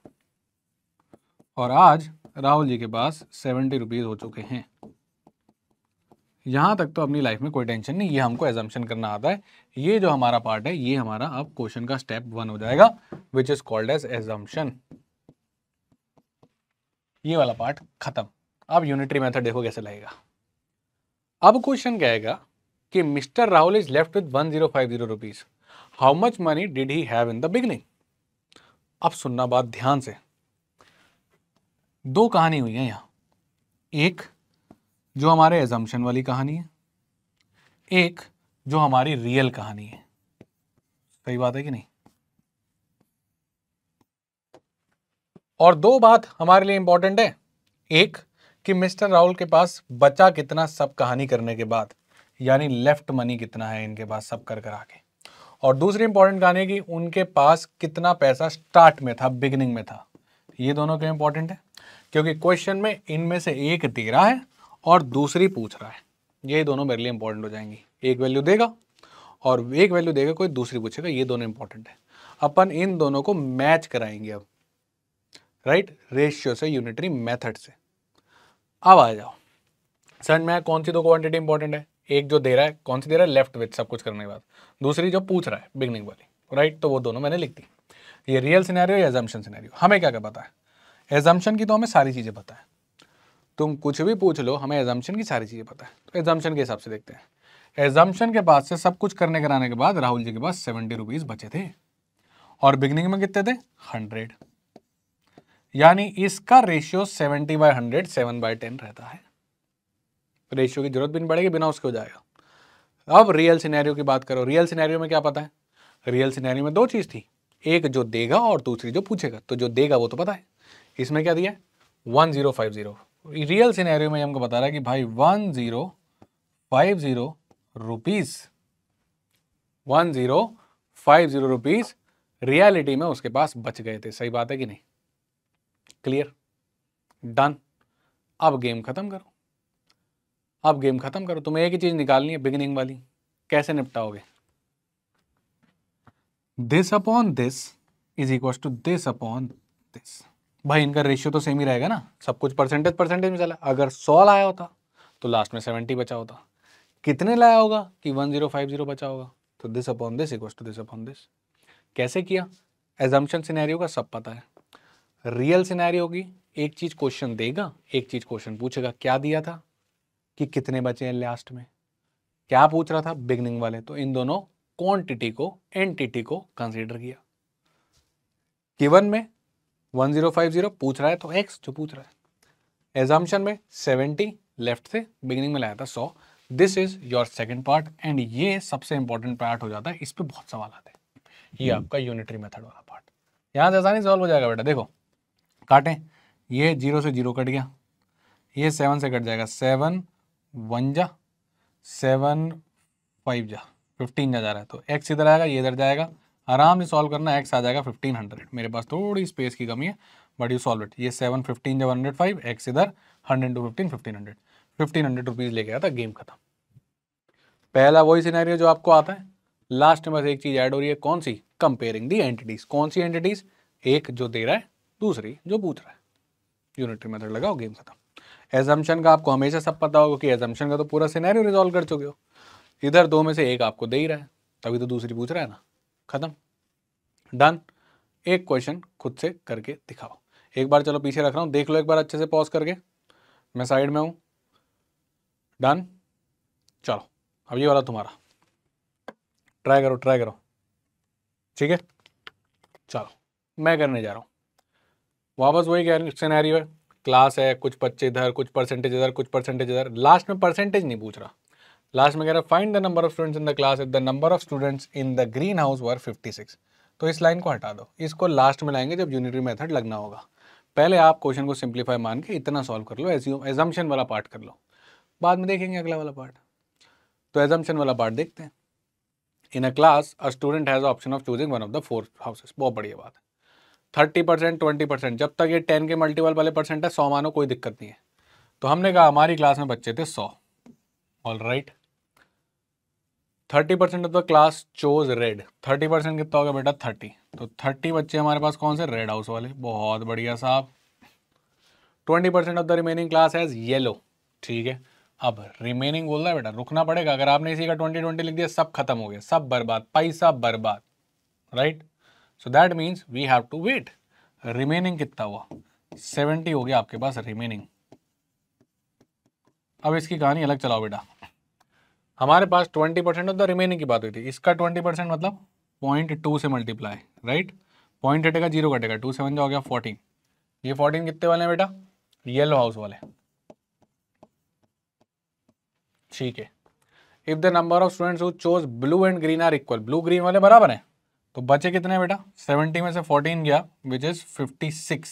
और आज राहुल जी के पास सेवेंटी रुपीज़ हो चुके हैं यहाँ तक तो अपनी लाइफ में कोई टेंशन नहीं ये हमको एजम्पन करना आता है ये जो हमारा पार्ट है ये हमारा अब क्वेश्चन का स्टेप वन हो जाएगा which is called as assumption ये वाला पार्ट खत्म अब यूनिटरी मेथड देखो कैसे लगेगा अब क्वेश्चन कहेगा कि mister Rahul is left with one zero five zero rupees how much money did he have in the beginning अब सुनना बात ध्यान से दो कहानी हुई है यहां एक जो हमारे एजम्पन वाली कहानी है एक जो हमारी रियल कहानी है सही बात है कि नहीं और दो बात हमारे लिए इंपॉर्टेंट है एक कि मिस्टर राहुल के पास बचा कितना सब कहानी करने के बाद यानी लेफ्ट मनी कितना है इनके पास सब कर कर आके और दूसरी इंपॉर्टेंट कहानी कि उनके पास कितना पैसा स्टार्ट में था बिगिनिंग में था ये दोनों क्यों इंपॉर्टेंट है क्योंकि क्वेश्चन में इनमें से एक दे रहा है और दूसरी पूछ रहा है ये दोनों मेरे लिए इंपॉर्टेंट हो जाएंगी एक वैल्यू देगा और एक वैल्यू देगा कोई दूसरी पूछेगा ये दोनों इंपॉर्टेंट है अपन इन दोनों को मैच कराएंगे अब राइट रेशियो से यूनिटरी मेथड से अब आ जाओ समझ में कौन सी दो क्वांटिटी इंपॉर्टेंट है एक जो दे रहा है कौन सी दे रहा है लेफ्ट विथ सब कुछ करने के बाद दूसरी जो पूछ रहा है बिगनिंग वाली राइट तो वो दोनों मैंने लिख दी ये रियल सिनेरियो या एजम्पन सिनेरियो हमें क्या क्या पता है एजम्पन की तो हमें सारी चीज़ें पता है तुम कुछ भी पूछ लो हमें एजम्पन की सारी चीज़ें पता है तो एजम्पन के हिसाब से देखते हैं एजम्पन के बाद से सब कुछ करने कराने के बाद राहुल जी के पास सेवेंटी रुपीज़ बचे थे और बिगनिंग में कितने थे हंड्रेड यानी इसका ratio seventy by hundred seven by ten रहता है रेशियो की जरूरत भी नहीं पड़ेगी बिना उसके हो जाएगा अब रियल सिनेरियो की बात करो रियल सिनेरियो में क्या पता है रियल सिनेरियो में दो चीज़ थी एक जो देगा और दूसरी जो पूछेगा तो जो देगा वो तो पता है इसमें क्या दिया है one zero five zero real scenario में हमको बता रहा है कि भाई one zero five zero rupees one zero five zero rupees reality में उसके पास बच गए थे सही बात है कि नहीं क्लियर डन अब गेम ख़त्म करो अब गेम ख़त्म करो तुम्हें एक ही चीज़ निकालनी है बिगिनिंग वाली कैसे निपटाओगे this upon this is equal to this upon this भाई इनका रेशियो तो सेम ही रहेगा ना सब कुछ परसेंटेज परसेंटेज में चला अगर सौ लाया होता तो लास्ट में सेवेंटी बचा होता कितने लाया होगा कि वन जीरो फाइव जीरो बचा होगा तो this upon this equal to this upon this कैसे किया एजम्पन सिनेरियो का सब पता है रियल सिनेरियो होगी एक चीज़ क्वेश्चन देगा एक चीज़ क्वेश्चन पूछेगा क्या दिया था कि कितने बचे हैं लास्ट में क्या पूछ रहा था बिगनिंग वाले तो इन दोनों क्वांटिटी को एंटिटी को कंसीडर किया किवन में वन जीरो फाइव जीरो पूछ रहा है तो एक्स जो पूछ रहा है एग्जाम्शन में सेवेंटी लेफ्ट से बिगिनिंग में लाया था सौ this is your second part and ये सबसे इंपॉर्टेंट पार्ट हो जाता है इस पर बहुत सवाल आते हैं ये हम्म। आपका यूनिटरी मेथड वाला पार्ट यहाँ से आसानी सॉल्व हो जाएगा बेटा देखो काटें ये जीरो से जीरो कट गया ये सेवन से कट जाएगा सेवन वन जा सेवन फाइव जा फिफ्टीन जा जा रहा है तो एक्स इधर आएगा ये इधर जाएगा आराम से सॉल्व करना एक्स आ जाएगा फिफ्टीन हंड्रेड मेरे पास थोड़ी स्पेस की कमी है बट यू सॉल्व इट ये सेवन फिफ्टीन जब हंड्रेड फाइव एक्स इधर hundred to fifteen fifteen hundred fifteen hundred rupees लेके आया था गेम खत्म पहला वही सीनारी जो आपको आता है लास्ट में बस एक चीज़ ऐड हो रही है कौन सी कंपेयरिंग दी एंटिटीज़ कौन सी एंटिटीज़ एक जो दे रहा है दूसरी जो पूछ रहा है यूनिटरी मेथड लगाओ गेम खत्म एजम्पन का आपको हमेशा सब पता होगा कि एजम्पन का तो पूरा सिनेरियो रिजॉल्व कर चुके हो इधर दो में से एक आपको दे ही रहा है तभी तो दूसरी पूछ रहा है ना खत्म डन एक क्वेश्चन खुद से करके दिखाओ एक बार चलो पीछे रख रहा हूं देख लो एक बार अच्छे से पॉज करके मैं साइड में हूं डन चलो अब ये वाला तुम्हारा ट्राई करो ट्राई करो ठीक है चलो मैं करने जा रहा हूं वापस वही कह सिनेरियो है क्लास है कुछ बच्चे इधर कुछ परसेंटेज इधर कुछ परसेंटेज इधर लास्ट में परसेंटेज नहीं पूछ रहा लास्ट में कह रहा find the number of students in the class if the number of students in the green house were 56 तो इस लाइन को हटा दो इसको लास्ट में लाएंगे जब यूनिटरी मेथड लगना होगा पहले आप क्वेश्चन को सिंप्लीफाई मान के इतना सॉल्व कर लो एजम्पन वाला पार्ट कर लो बाद में देखेंगे अगला वाला पार्ट तो एजम्पन वाला पार्ट देखते हैं in a class a student has option of choosing one of the four houses बहुत बढ़िया बात है थर्टी परसेंट ट्वेंटी परसेंट जब तक ये टेन के मल्टीपल वाले परसेंट है सौ मानो कोई दिक्कत नहीं है तो हमने कहा हमारी क्लास में बच्चे थे सौ all right right. Thirty percent of the class chose red thirty percent कितना हो गया बेटा थर्टी तो थर्टी बच्चे हमारे पास कौन से रेड हाउस वाले बहुत बढ़िया साहब twenty percent of the remaining class as yellow ठीक है अब रिमेनिंग बोल रहा है बेटा रुकना पड़ेगा अगर आपने इसी का ट्वेंटी ट्वेंटी लिख दिया सब खत्म हो गया सब बर्बाद पैसा बर्बाद right so that means we have to wait remaining कितना हुआ सेवेंटी हो गया आपके पास रिमेनिंग अब इसकी कहानी अलग चलाओ बेटा हमारे पास ट्वेंटी परसेंट होता रिमेनिंग की बात हुई थी इसका ट्वेंटी परसेंट मतलब पॉइंट टू से मल्टीप्लाई राइट पॉइंट हटेगा जीरो कटेगा टू सेवन जो हो गया फोर्टीन ये फोर्टीन कितने वाले हैं बेटा येलो हाउस वाले ठीक है if the number of students who chose blue and green are equal blue green वाले बराबर हैं तो बचे कितने बेटा 70 में से 14 गया विच इज 56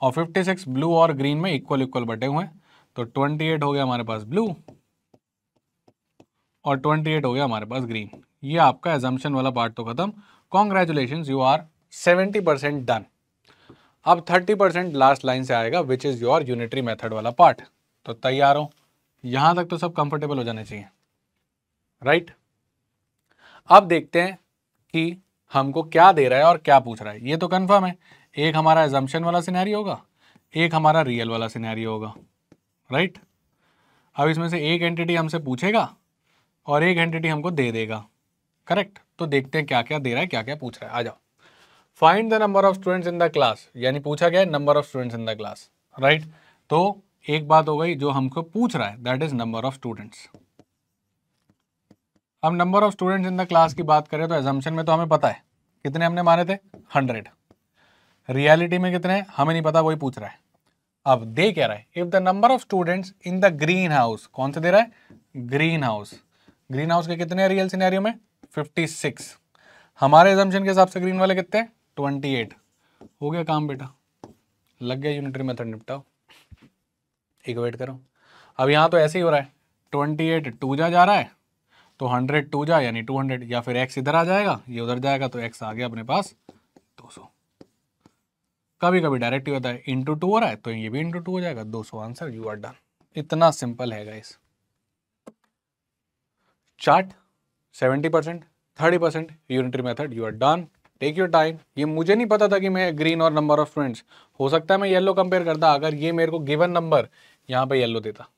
और 56 ब्लू और ग्रीन में इक्वल इक्वल बटे हुए हैं तो 28 हो गया हमारे पास ब्लू और 28 हो गया हमारे पास ग्रीन ये आपका एजम्पन वाला पार्ट तो खत्म congratulations you are 70 percent done अब 30 परसेंट लास्ट लाइन से आएगा which is your unitary method वाला पार्ट तो तैयार हो यहां तक तो सब कंफर्टेबल हो जाने चाहिए राइट right? अब देखते हैं कि हमको क्या दे रहा है और क्या पूछ रहा है ये तो कंफर्म है एक हमारा एजम्पन वाला सिनेरी होगा एक हमारा रियल वाला सिनेरी होगा राइट right? अब इसमें से एक एंटिटी हमसे पूछेगा और एक एंटिटी हमको दे देगा करेक्ट तो देखते हैं क्या क्या दे रहा है क्या क्या पूछ रहा है आ जाओ find the number of students in the class यानी पूछा गया है number of students in the class right तो एक बात हो गई जो हमको पूछ रहा है that is number of students अब number of students in the class की बात करें तो एजम्पन में तो हमें पता है कितने हमने माने थे हंड्रेड रियलिटी में कितने हैं हमें नहीं पता वही पूछ रहा है अब दे क्या रहा है if the number of students in the green house कौन सा दे रहा है ग्रीन हाउस ग्रीन हाउस के कितने हैं रियल सिनेरियो में 56 हमारे एजम्पन के हिसाब से ग्रीन वाले कितने 28 हो गया काम बेटा लग गया यूनिटरी मेथड निपटाओ एक वेट करो अब यहाँ तो ऐसे ही हो रहा है ट्वेंटी एट टू जा जा रहा है तो हंड्रेड टू जा यानी टू हंड्रेड या फिर एक्स इधर आ जाएगा ये उधर जाएगा तो एक्स आ गया अपने पास दो सौ कभी कभी डायरेक्ट ही होता है इंटू टू हो रहा है तो ये भी इंटू टू हो जाएगा दो आंसर यू आर डन इतना सिंपल है इस chart 70 percent thirty percent unitary method you are done take your time ये मुझे नहीं पता था कि मैं ग्रीन और नंबर ऑफ फ्रेंड्स हो सकता है मैं येलो कंपेयर करता अगर ये मेरे को गिवन नंबर यहाँ पे येलो देता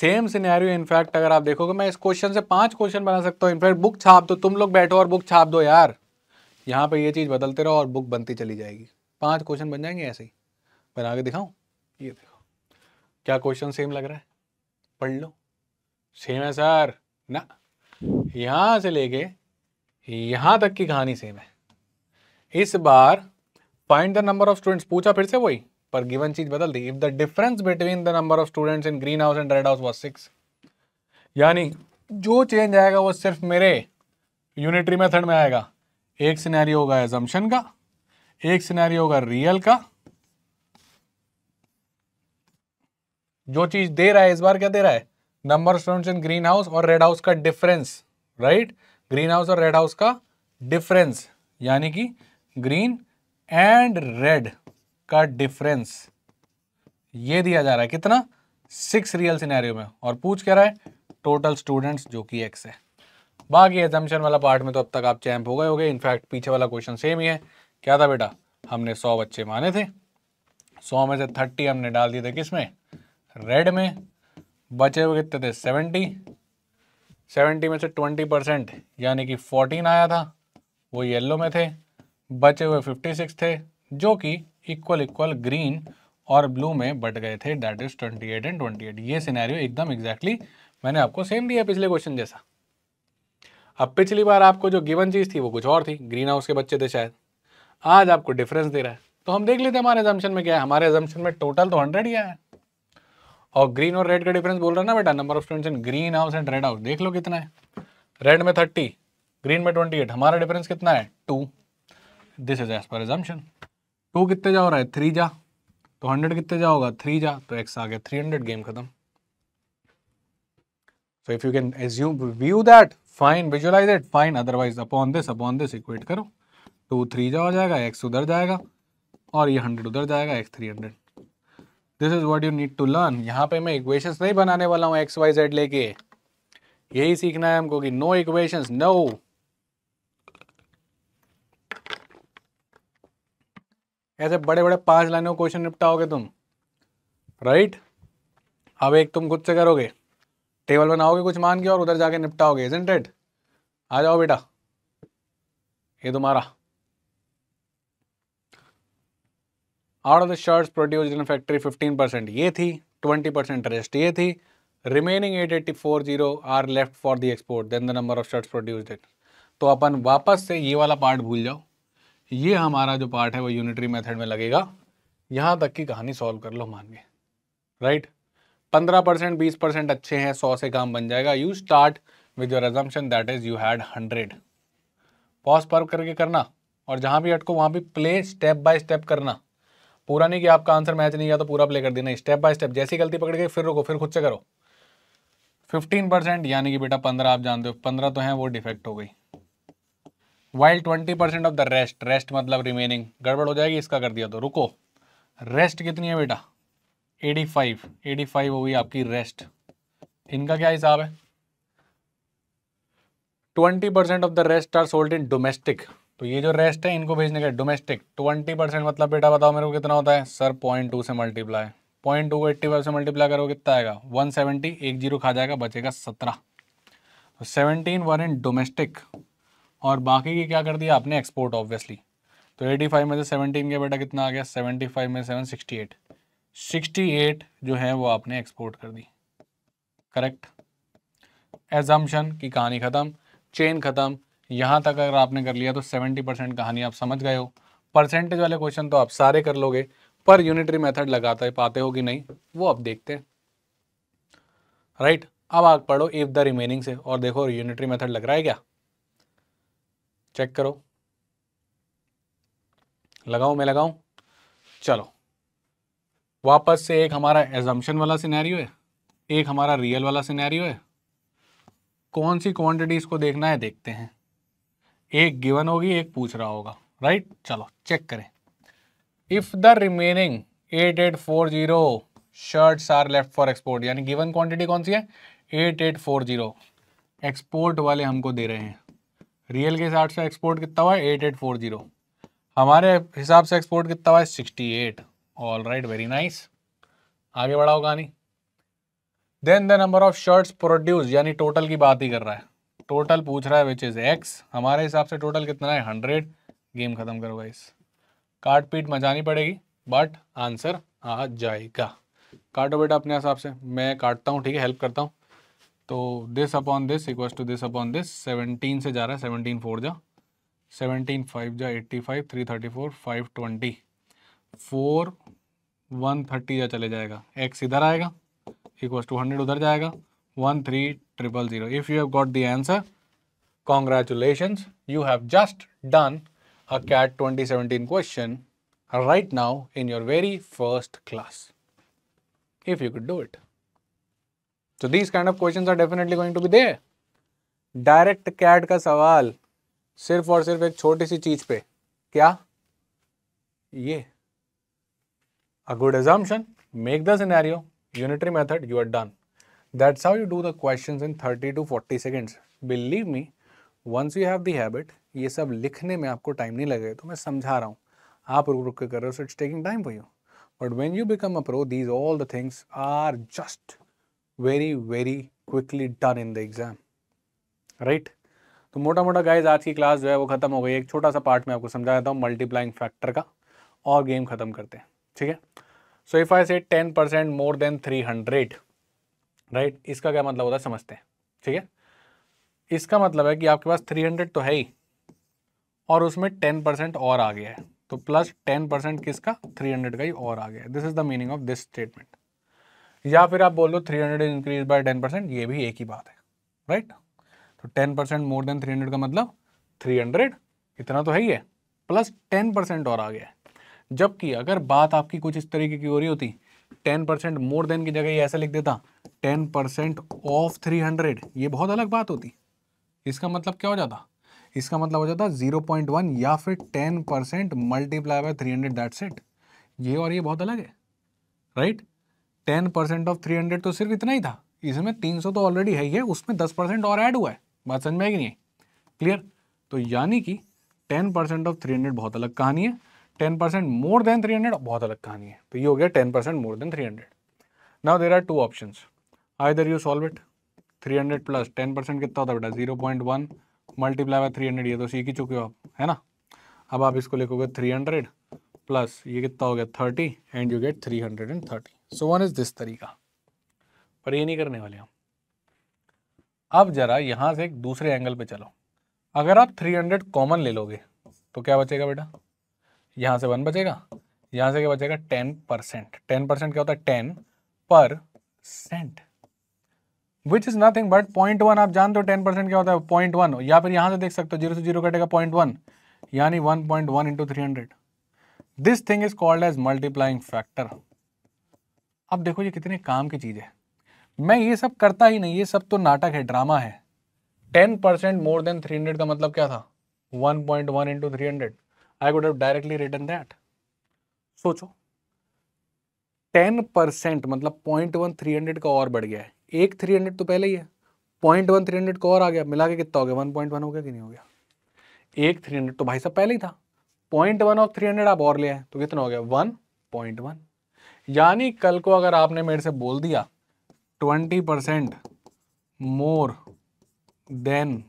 सेम सिनेरियो इनफैक्ट अगर आप देखोगे मैं इस क्वेश्चन से पांच क्वेश्चन बना सकता हूँ इनफैक्ट बुक छाप दो तुम लोग बैठो और बुक छाप दो यार यहाँ पे ये चीज़ बदलते रहो और बुक बनती चली जाएगी पांच क्वेश्चन बन जाएंगे ऐसे ही बना के दिखाऊं ये देखो क्या क्वेश्चन सेम लग रहा है पढ़ लो सेम है सर ना यहां से लेके यहां तक की कहानी सेम है इस बार find the number of students पूछा फिर से वही पर गिवन चीज बदल दी if the difference between the number of students in green house and red house was six यानी जो चेंज आएगा वो सिर्फ मेरे यूनिटरी मेथड में आएगा एक सिनेरियो होगा एजम्पन का एक सिनेरियो होगा रियल का जो चीज दे रहा है इस बार क्या दे रहा है number of students in green house और रेड हाउस का डिफरेंस राइट ग्रीन हाउस और रेड हाउस का डिफरेंस यानी कि ग्रीन एंड रेड का डिफरेंस ये दिया जा रहा है कितना सिक्स रियल सिनेरियो में और पूछ क्या रहा है टोटल स्टूडेंट्स जो कि एक्स है बाकी एजम्पन वाला पार्ट में तो अब तक आप चैंप हो गए हो गए इनफैक्ट पीछे वाला क्वेश्चन सेम ही है क्या था बेटा हमने सौ बच्चे माने थे सौ में से थर्टी हमने डाल दिए थे किस में रेड में बचे हुए कितने थे सेवेंटी सेवेंटी में से ट्वेंटी परसेंट यानी कि फोर्टीन आया था वो येलो में थे बचे हुए फिफ्टी सिक्स थे जो कि इक्वल इक्वल ग्रीन और ब्लू में बट गए थे that is twenty eight and twenty eight ये सिनेरियो एकदम एग्जैक्टली मैंने आपको सेम दिया पिछले क्वेश्चन जैसा अब पिछली बार आपको जो गिवन चीज़ थी वो कुछ और थी ग्रीन हाउस के बच्चे थे शायद आज आपको डिफरेंस दे रहा है तो हम देख लेते हैं हमारे एजम्पन में क्या है हमारे एजम्पन में टोटल तो हंड्रेड ही आया है और ग्रीन और रेड का डिफरेंस बोल रहा है ना बेटा number of students in green house and red house देख लो कितना है रेड में थर्टी ग्रीन में ट्वेंटी एट हमारा डिफरेंस कितना है टू दिस इज एज पर एजम्पन टू कितने जा हो रहा है थ्री जा तो हंड्रेड कितने जा होगा थ्री जा तो एक्स आ गया थ्री हंड्रेड गेम खत्म so if you can assume view that fine visualise it fine otherwise upon this upon this equate करो टू थ्री जा हो जाएगा एक्स उधर जाएगा और ये हंड्रेड उधर जाएगा x three hundred this is what you need to learn यहाँ पे मैं इक्वेशन नहीं बनाने वाला हूँ एक्स वाई जेड लेके यही सीखना है हमको कि नो इक्वेशन नो ऐसे बड़े बड़े पांच लाइनों क्वेश्चन निपटाओगे तुम राइट right? अब एक तुम खुद से करोगे टेबल बनाओगे कुछ मान के और उधर जाके निपटाओगे इज इंटेड आ जाओ बेटा ये तुम्हारा out of the shirts produce in factory 15 percent ये थी 20 परसेंट रेस्ट ये थी remaining eight eighty four zero are left for the export then the number of shirts produce it तो अपन वापस से ये वाला पार्ट भूल जाओ ये हमारा जो पार्ट है वो यूनिटरी मेथड में लगेगा यहाँ तक की कहानी सॉल्व कर लो मान गए राइट पंद्रह परसेंट बीस परसेंट अच्छे हैं सौ से काम बन जाएगा you start with your assumption that is you had hundred pause पर करके करना और जहाँ भी अटको वहाँ भी प्ले स्टेप बाय स्टेप करना पूरा नहीं कि आपका आंसर मैच नहीं गया तो पूरा प्ले कर देना स्टेप बाय स्टेप जैसी गलती पकड़ के फिर रुको फिर खुद से करो फिफ्टीन परसेंट यानी कि बेटा पंद्रह आप जानते हो पंद्रह तो है वो डिफेक्ट हो गई while twenty percent of the rest rest मतलब रिमेनिंग गड़बड़ हो जाएगी इसका कर दिया तो रुको रेस्ट कितनी है बेटा एटी फाइव एटी फाइव होगी आपकी रेस्ट इनका क्या हिसाब है twenty percent of the rest are sold in domestic तो ये जो रेस्ट है इनको भेजने का डोमेस्टिक ट्वेंटी परसेंट मतलब बेटा बताओ मेरे को कितना होता है सर पॉइंट टू से मल्टीप्लाई पॉइंट टू को एट्टी फाइव से मल्टीप्लाई करो कितना आएगा वन सेवेंटी एक जीरो खा जाएगा बचेगा सत्रह तो सेवनटीन वन इन डोमेस्टिक और बाकी की क्या कर दिया आपने एक्सपोर्ट ऑब्वियसली तो एटी फाइव में से सेवनटीन के बेटा कितना आ गया सेवेंटी फाइव में seven sixty eight sixty eight जो है वो आपने एक्सपोर्ट कर दी करेक्ट एजम्पन की कहानी ख़त्म चेन ख़त्म यहाँ तक अगर आपने कर लिया तो सेवेंटी परसेंट कहानी आप समझ गए हो परसेंटेज वाले क्वेश्चन तो आप सारे कर लोगे पर यूनिटरी मेथड लगाते पाते हो कि नहीं वो आप देखते हैं राइट अब आग पढ़ो इफ द रिमेनिंग से और देखो यूनिटरी मेथड लग रहा है क्या चेक करो लगाऊ मैं लगाऊ चलो वापस से एक हमारा एजम्पन वाला सिनेरियो है एक हमारा रियल वाला सिनेरियो है कौन सी क्वांटिटीज इसको देखना है देखते हैं एक गिवन होगी एक पूछ रहा होगा राइट चलो चेक करें if the remaining eight eight four zero shirts are left for export यानी गिवन क्वांटिटी कौन सी है eight eight four zero export वाले हमको दे रहे हैं रियल के हिसाब से एक्सपोर्ट कितना हुआ एट एट फोर जीरो हमारे हिसाब से एक्सपोर्ट कितना हुआ है sixty eight all right very nice आगे बढ़ाओ कहानी then the number of shirts produce यानी टोटल की बात ही कर रहा है टोटल पूछ रहा है विच इज़ एक्स हमारे हिसाब से टोटल कितना है हंड्रेड गेम ख़त्म करो गाइस काट पीट मचानी पड़ेगी बट आंसर आ जाएगा काटो बेटा अपने हिसाब से मैं काटता हूँ ठीक है हेल्प करता हूँ तो this upon this equal to this upon this seventeen से जा रहा है सेवनटीन फोर जा सेवनटीन फाइव जा eighty five three thirty four five twenty four one thirty जा चले जाएगा एक्स इधर आएगा इक्वल टू हंड्रेड उधर जाएगा one three triple zero. If you have got the answer, congratulations, you have just done a CAT 2017 question right now in your very first class, if you could do it. So these kind of questions are definitely going to be there. Direct CAT का सवाल सिर्फ और सिर्फ एक छोटी सी चीज पे क्या ये good assumption. Make the scenario. Unitary method. You are done. That's how you do the questions in 30 to 40 seconds. Believe me, once you have the habit, ये सब लिखने में आपको टाइम नहीं लगेगा तो मैं समझा रहा हूँ आप रुक रुक के कर रहे हो so it's taking time for you but when you become a pro these all the things are just very very quickly done in the exam right तो मोटा मोटा गाइज आज की क्लास जो है वो ख़त्म हो गई एक छोटा सा पार्ट मैं आपको समझा देता हूँ मल्टीप्लाइंग फैक्टर का और गेम ख़त्म करते हैं ठीक है सो if I say ten percent more than three hundred right इसका क्या मतलब होता है समझते हैं ठीक है इसका मतलब है कि आपके पास थ्री हंड्रेड तो है ही और उसमें टेन परसेंट और आ गया है तो प्लस टेन परसेंट किसका थ्री हंड्रेड का ही और आ गया है this is the meaning of this statement या फिर आप बोल लो three hundred increase by ten percent ये भी एक ही बात है राइट तो ten percent more than three hundred का मतलब थ्री हंड्रेड इतना तो है ही है प्लस टेन परसेंट और आ गया है जबकि अगर बात आपकी कुछ इस तरीके की हो रही होती टेन परसेंट मोर देन की जगह ये ऐसा लिख देता ten percent of three hundred ये बहुत अलग बात होती इसका मतलब क्या हो जाता इसका मतलब हो जाता जीरो पॉइंट वन या फिर ten percent multiply by three hundred that set ये और ये बहुत अलग है right ten percent of three hundred तो सिर्फ इतना ही था इसमें तीन सौ तो ऑलरेडी है ही है उसमें दस परसेंट और ऐड हुआ है बात समझ में आएगी नहीं क्लियर तो यानी कि ten percent of three hundred बहुत अलग कहानी है ten percent more than three hundred बहुत अलग कहानी है तो ये हो गया ten percent more than three hundred now there are two options either you solve it 300 plus 10 percent कितना होता है बेटा 0.1 point one multiply by three ये तो सीख ही चुके हो आप है ना अब आप इसको लिखोगे 300 प्लस ये कितना हो गया 30 and you get 330 so one is this तरीका पर ये नहीं करने वाले हम अब जरा यहाँ से एक दूसरे एंगल पे चलो अगर आप 300 कॉमन ले लोगे तो क्या बचेगा बेटा यहाँ से वन बचेगा यहाँ से क्या बचेगा टेन परसेंट टेन परसेंट क्या होता है ten percent which is nothing but point one आप जानते हो टेन परसेंट क्या होता है पॉइंट वन या फिर यहां से देख सकते हो जीरो से जीरो कटेगा पॉइंट वन यानी one point one into three hundred this thing is called as multiplying factor अब देखो ये कितने काम की चीज़ है मैं ये सब करता ही नहीं ये सब तो नाटक है ड्रामा है ten percent more than three hundred का मतलब क्या था one point one into three hundred I would have directly return that सोचो टेन परसेंट मतलब पॉइंट वन थ्री हंड्रेड का और बढ़ गया है एक थ्री हंड्रेड तो पहले ही है पॉइंट वन थ्री हंड्रेड को और आ गया मिला के कितना हो गया वन पॉइंट वन हो गया कि नहीं हो गया एक थ्री हंड्रेड तो भाई साहब पहले ही था पॉइंट वन और थ्री हंड्रेड आप और ले आए तो कितना हो गया वन पॉइंट वन यानी कल को अगर आपने मेरे से बोल दिया twenty percent more than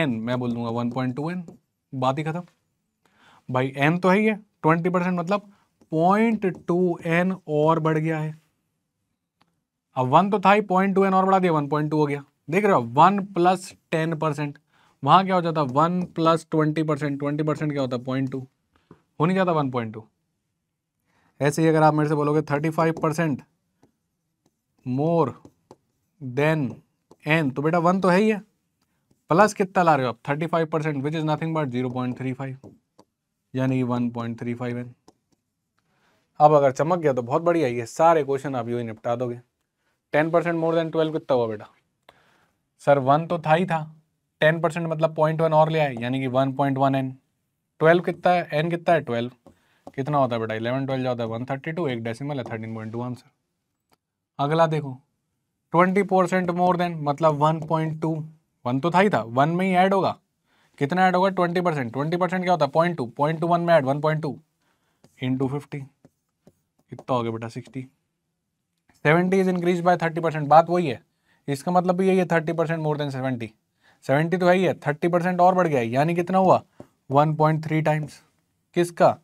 N मैं बोल दूंगा वन पॉइंट टू एन बात ही खत्म भाई एन तो है ही है ट्वेंटी परसेंट मतलब पॉइंट टू एन और बढ़ गया है अब वन तो था ही पॉइंट टू एन और बढ़ा दिया वन पॉइंट टू हो गया देख रहे हो वन प्लस टेन परसेंट वहाँ क्या हो जाता one plus twenty percent twenty percent क्या होता पॉइंट टू हो नहीं जाता वन पॉइंट टू ऐसे ही अगर आप मेरे से बोलोगे thirty five percent more than N तो बेटा वन तो है ही है प्लस कितना ला रहे हो आप thirty five percent which is nothing but zero point three five यानी कि one point three five N अब अगर चमक गया तो बहुत बढ़िया ये सारे क्वेश्चन आप यू ही निपटा दोगे ten percent more than twelve कितना हुआ बेटा सर वन तो था ही था टेन परसेंट मतलब पॉइंट वन और ले आए यानी कि one point one N twelve कितना है एन कितना है ट्वेल्व कितना होता है बेटा इलेवन ट्वेल्व होता है वन थर्टी टू एक डेसिमल है थर्टीन पॉइंट टू आंसर अगला देखो ट्वेंटी परसेंट मोर देन मतलब वन पॉइंट टू वन तो था ही था वन में ही ऐड होगा कितना ऐड होगा ट्वेंटी परसेंट ट्वेंटी परसेंट क्या होता है point two point two one में add one point two into fifty कितना हो गया बेटा sixty seventy is increase by thirty percent बात वही है इसका मतलब भी यही है thirty percent more than seventy seventy तो है ही है थर्टी परसेंट और बढ़ गया है यानी कितना हुआ वन पॉइंट थ्री टाइम्स किसका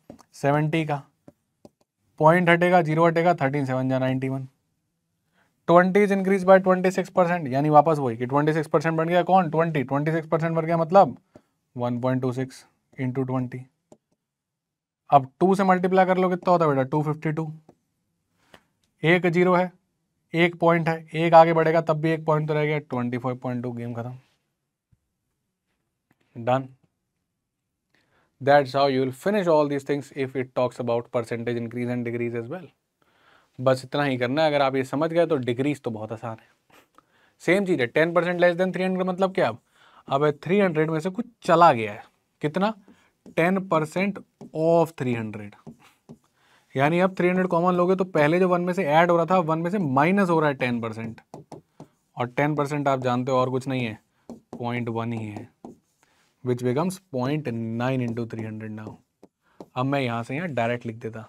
सेवेंटी का पॉइंट हटेगा जीरो हटेगा थर्टीन सेवन जा ninety one twenty is increase by twenty six percent यानी वापस वही कि ट्वेंटी सिक्स परसेंट बढ़ गया कौन ट्वेंटी ट्वेंटी सिक्स परसेंट बढ़ गया मतलब one point two six into twenty अब टू से मल्टीप्लाई कर लो तो कितना होता है बेटा टू फिफ्टी टू एक जीरो है एक पॉइंट है एक आगे बढ़ेगा तब भी एक पॉइंट तो रह गया twenty four point two game खत्म done that's how you will finish all these things if it talks about percentage increase and decrease as well बस इतना ही करना है अगर आप ये समझ गए तो डिग्रीज तो बहुत आसान है सेम चीज़ है ten percent less than three hundred मतलब क्या अब अब थ्री हंड्रेड में से कुछ चला गया है कितना ten percent of three hundred यानी अब 300 कॉमन लोगे तो पहले जो वन में से ऐड हो रहा था वन में से माइनस हो रहा है टेन परसेंट और टेन परसेंट आप जानते हो और कुछ नहीं है पॉइंट वन ही है which becomes point nine into three hundred now अब मैं यहाँ से यहाँ डायरेक्ट लिख देता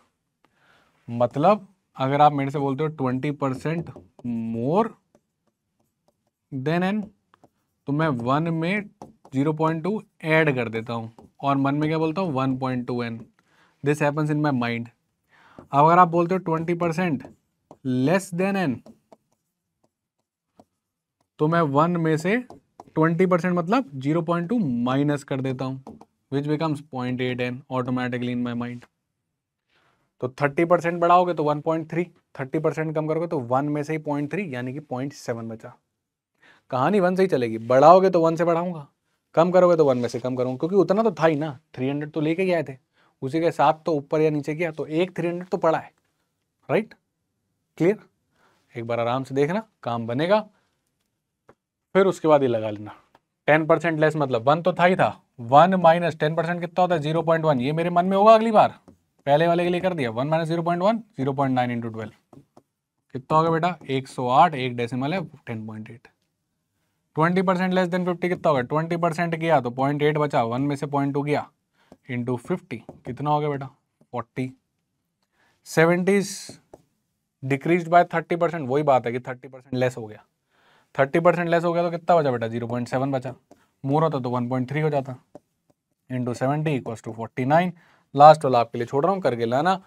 मतलब अगर आप मेरे से बोलते हो twenty percent more than N तो मैं वन में जीरो पॉइंट टू एड कर देता हूँ और मन में क्या बोलता हूँ one point two N this happens in my mind अगर आप बोलते हो twenty percent less than N तो मैं वन में से ट्वेंटी परसेंट मतलब जीरो पॉइंट टू माइनस कर देता हूं which becomes point eight N automatically in my mind तो थर्टी परसेंट बढ़ाओगे तो one point three thirty percent कम करोगे तो वन में से ही पॉइंट थ्री यानी कि पॉइंट सेवन बचा कहानी वन से ही चलेगी बढ़ाओगे तो वन से बढ़ाऊंगा कम करोगे तो वन में से कम करूंगा क्योंकि उतना तो था ही ना थ्री हंड्रेड तो लेके गए थे उसी के साथ तो ऊपर या नीचे गया तो एक थ्री हंड्रेड तो पड़ा है राइट क्लियर एक बार आराम से देखना काम बनेगा फिर उसके बाद ये लगा लेना टेन परसेंट लेस मतलब वन तो था ही था वन माइनस टेन परसेंट कितना होता है जीरो पॉइंट वन ये मेरे मन में होगा अगली बार पहले वाले के लिए कर दिया one minus zero point one zero point nine into twelve कितना होगा बेटा एक सौ आठ एक डेसिमल है ten point eight twenty percent less than fifty कितना होगा ट्वेंटी परसेंट किया तो पॉइंट एट बचा वन में से पॉइंट टू गया इंटू फिफ्टी कितना हो गया बेटा forty seventies decrease by thirty percent वही बात है कि थर्टी परसेंट लेस हो गया थर्टी परसेंट लेस हो गया तो कितना बचा बेटा जीरो पॉइंट सेवन बचा मोर होता तो वन पॉइंट थ्री हो जाता into seventy equal to forty nine last वाला आपके लिए छोड़ रहा हूँ करके लाना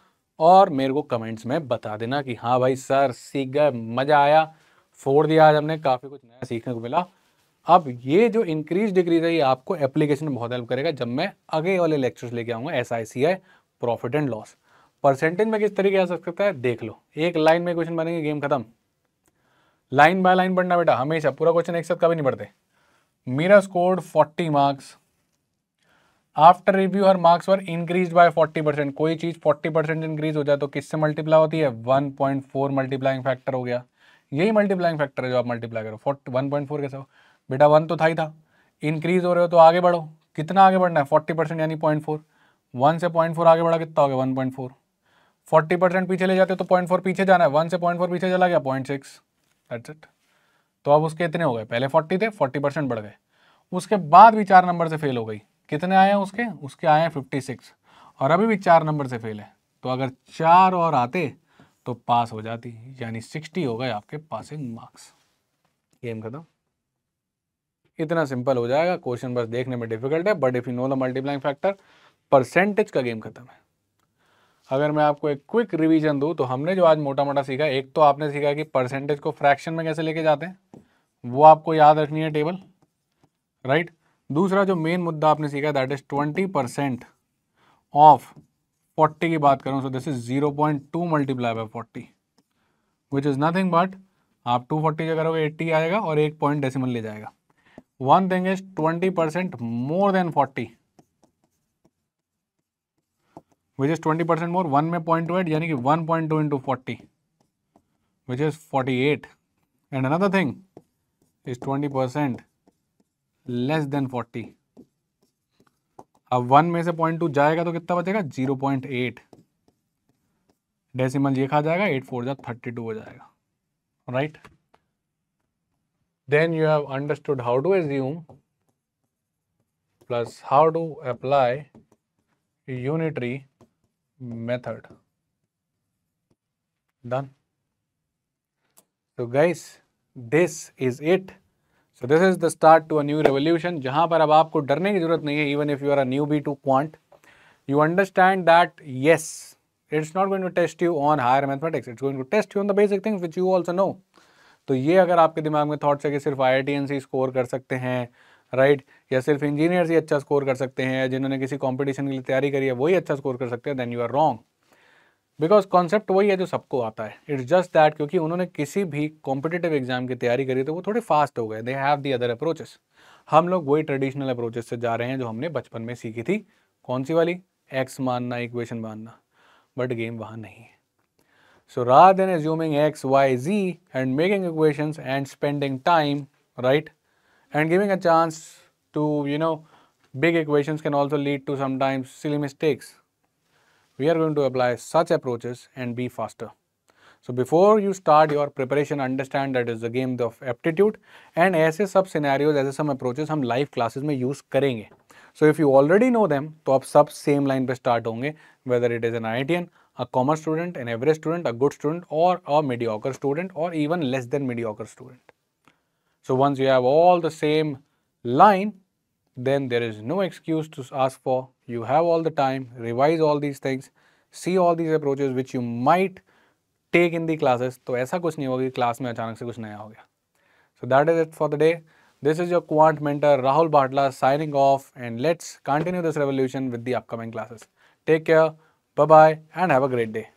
और मेरे को कमेंट्स में बता देना कि हाँ भाई सर सीख गए मज़ा आया फोड़ दिया आज हमने काफ़ी कुछ नया सीखने को मिला अब ये जो इंक्रीज डिग्री रही आपको एप्लीकेशन बहुत हेल्प करेगा जब मैं अगले वाले लेक्चर्स लेके आऊंगा S I C I profit and loss percentage में किस तरीके आ सकता है देख लो एक लाइन में क्वेश्चन बनेंगे गेम खत्म लाइन बाय लाइन पढ़ना बेटा हमेशा पूरा क्वेश्चन एक साथ कभी नहीं पढ़ते मेरा स्कोर 40 मार्क्स आफ्टर रिव्यू हर marks were increase by 40 percent कोई चीज़ 40 परसेंट इंक्रीज हो जाए तो किससे मल्टीप्लाई होती है 1.4 मल्टीप्लाइंग फैक्टर हो गया यही मल्टीप्लाइंग फैक्टर है जो आप मल्टीप्लाई करो फोर्ट वन पॉइंट फोर कैसे हो बेटा वन तो था ही था इंक्रीज हो रहे हो तो आगे बढ़ो कितना आगे बढ़ना है फोर्टी परसेंट यानी पॉइंट फोर वन से पॉइंट फोर आगे बढ़ा कितना हो गया one point four forty percent पीछे ले जाते हो तो पॉइंट फोर पीछे जाना है वन से पॉइंट फोर पीछे चला गया पॉइंट सिक्स दैट्स इट तो अब उसके इतने हो गए पहले फोर्टी थे फोर्टी परसेंट बढ़ गए उसके बाद भी चार नंबर से फेल हो गई कितने आए हैं उसके उसके आए हैं फिफ्टी सिक्स और अभी भी चार नंबर से फेल है तो अगर चार और आते तो पास हो जाती यानी सिक्सटी हो गए आपके पासिंग मार्क्स गेम खत्म इतना सिंपल हो जाएगा क्वेश्चन बस देखने में डिफिकल्ट है but if you know the multiplying factor percentage का गेम खत्म है अगर मैं आपको एक क्विक रिवीजन दूं तो हमने जो आज मोटा मोटा सीखा एक तो आपने सीखा कि परसेंटेज को फ्रैक्शन में कैसे लेके जाते हैं वो आपको याद रखनी है टेबल राइट दूसरा जो मेन मुद्दा आपने सीखा that is twenty percent of forty की बात करूँ so this is zero point two multiply by forty which is nothing but आप टू फोर्टी जो करोगे एट्टी आएगा और एक पॉइंट डेसिमल ले जाएगा one thing is twenty percent more than forty which is twenty percent more one में point two eight यानी कि one point two into forty which is forty eight and another thing is twenty percent less than forty अब one में से point to जाएगा तो कितना बचेगा जीरो पॉइंट एट डेसीमल ये खा जाएगा एट फोर जा थर्टी टू हो जाएगा right right? then you have understood how to assume plus how to apply unitary method. Done. So guys, this is it. So this is the start to a new revolution. जहाँ पर अब आपको डरने की जरूरत नहीं है even if you are a newbie to quant, you understand that yes, it's not going to test you on higher mathematics. It's going to test you on the basic things which you also know. तो ये अगर आपके दिमाग में thoughts है कि सिर्फ I score कर सकते हैं राइट right? या सिर्फ इंजीनियर्स ही अच्छा स्कोर कर सकते हैं जिन्होंने किसी कंपटीशन के लिए तैयारी करी है वही अच्छा स्कोर कर सकते हैं then you are wrong because concept वही है जो सबको आता है इट्स जस्ट दैट क्योंकि उन्होंने किसी भी कॉम्पिटेटिव एग्जाम की तैयारी करी तो वो थोड़े फास्ट हो गए they have the other approaches हम लोग वही ट्रेडिशनल अप्रोचेस से जा रहे हैं जो हमने बचपन में सीखी थी कौन सी वाली एक्स मानना इक्वेशन मानना बट गेम वहाँ नहीं है So rather than assuming x, y, z and making equations and spending time, right, and giving a chance to, you know, big equations can also lead to sometimes silly mistakes. We are going to apply such approaches and be faster. So before you start your preparation, understand that is the game of aptitude and ऐसे सब scenarios, ऐसे some approaches some live classes may use करेंगे. So if you already know them, तो आप सब same line by start होंगे, whether it is an IITian a commerce student, an average student, a good student or a mediocre student or even less than mediocre student. So once you have all the same line, then there is no excuse to ask for. You have all the time, revise all these things, see all these approaches which you might take in the classes. So ऐसा कुछ नहीं होगा कि class में अचानक से कुछ नया हो गया So that is it for the day. This is your quant mentor Rahul Bhatla signing off and let's continue this revolution with the upcoming classes. Take care. Bye bye and have a great day.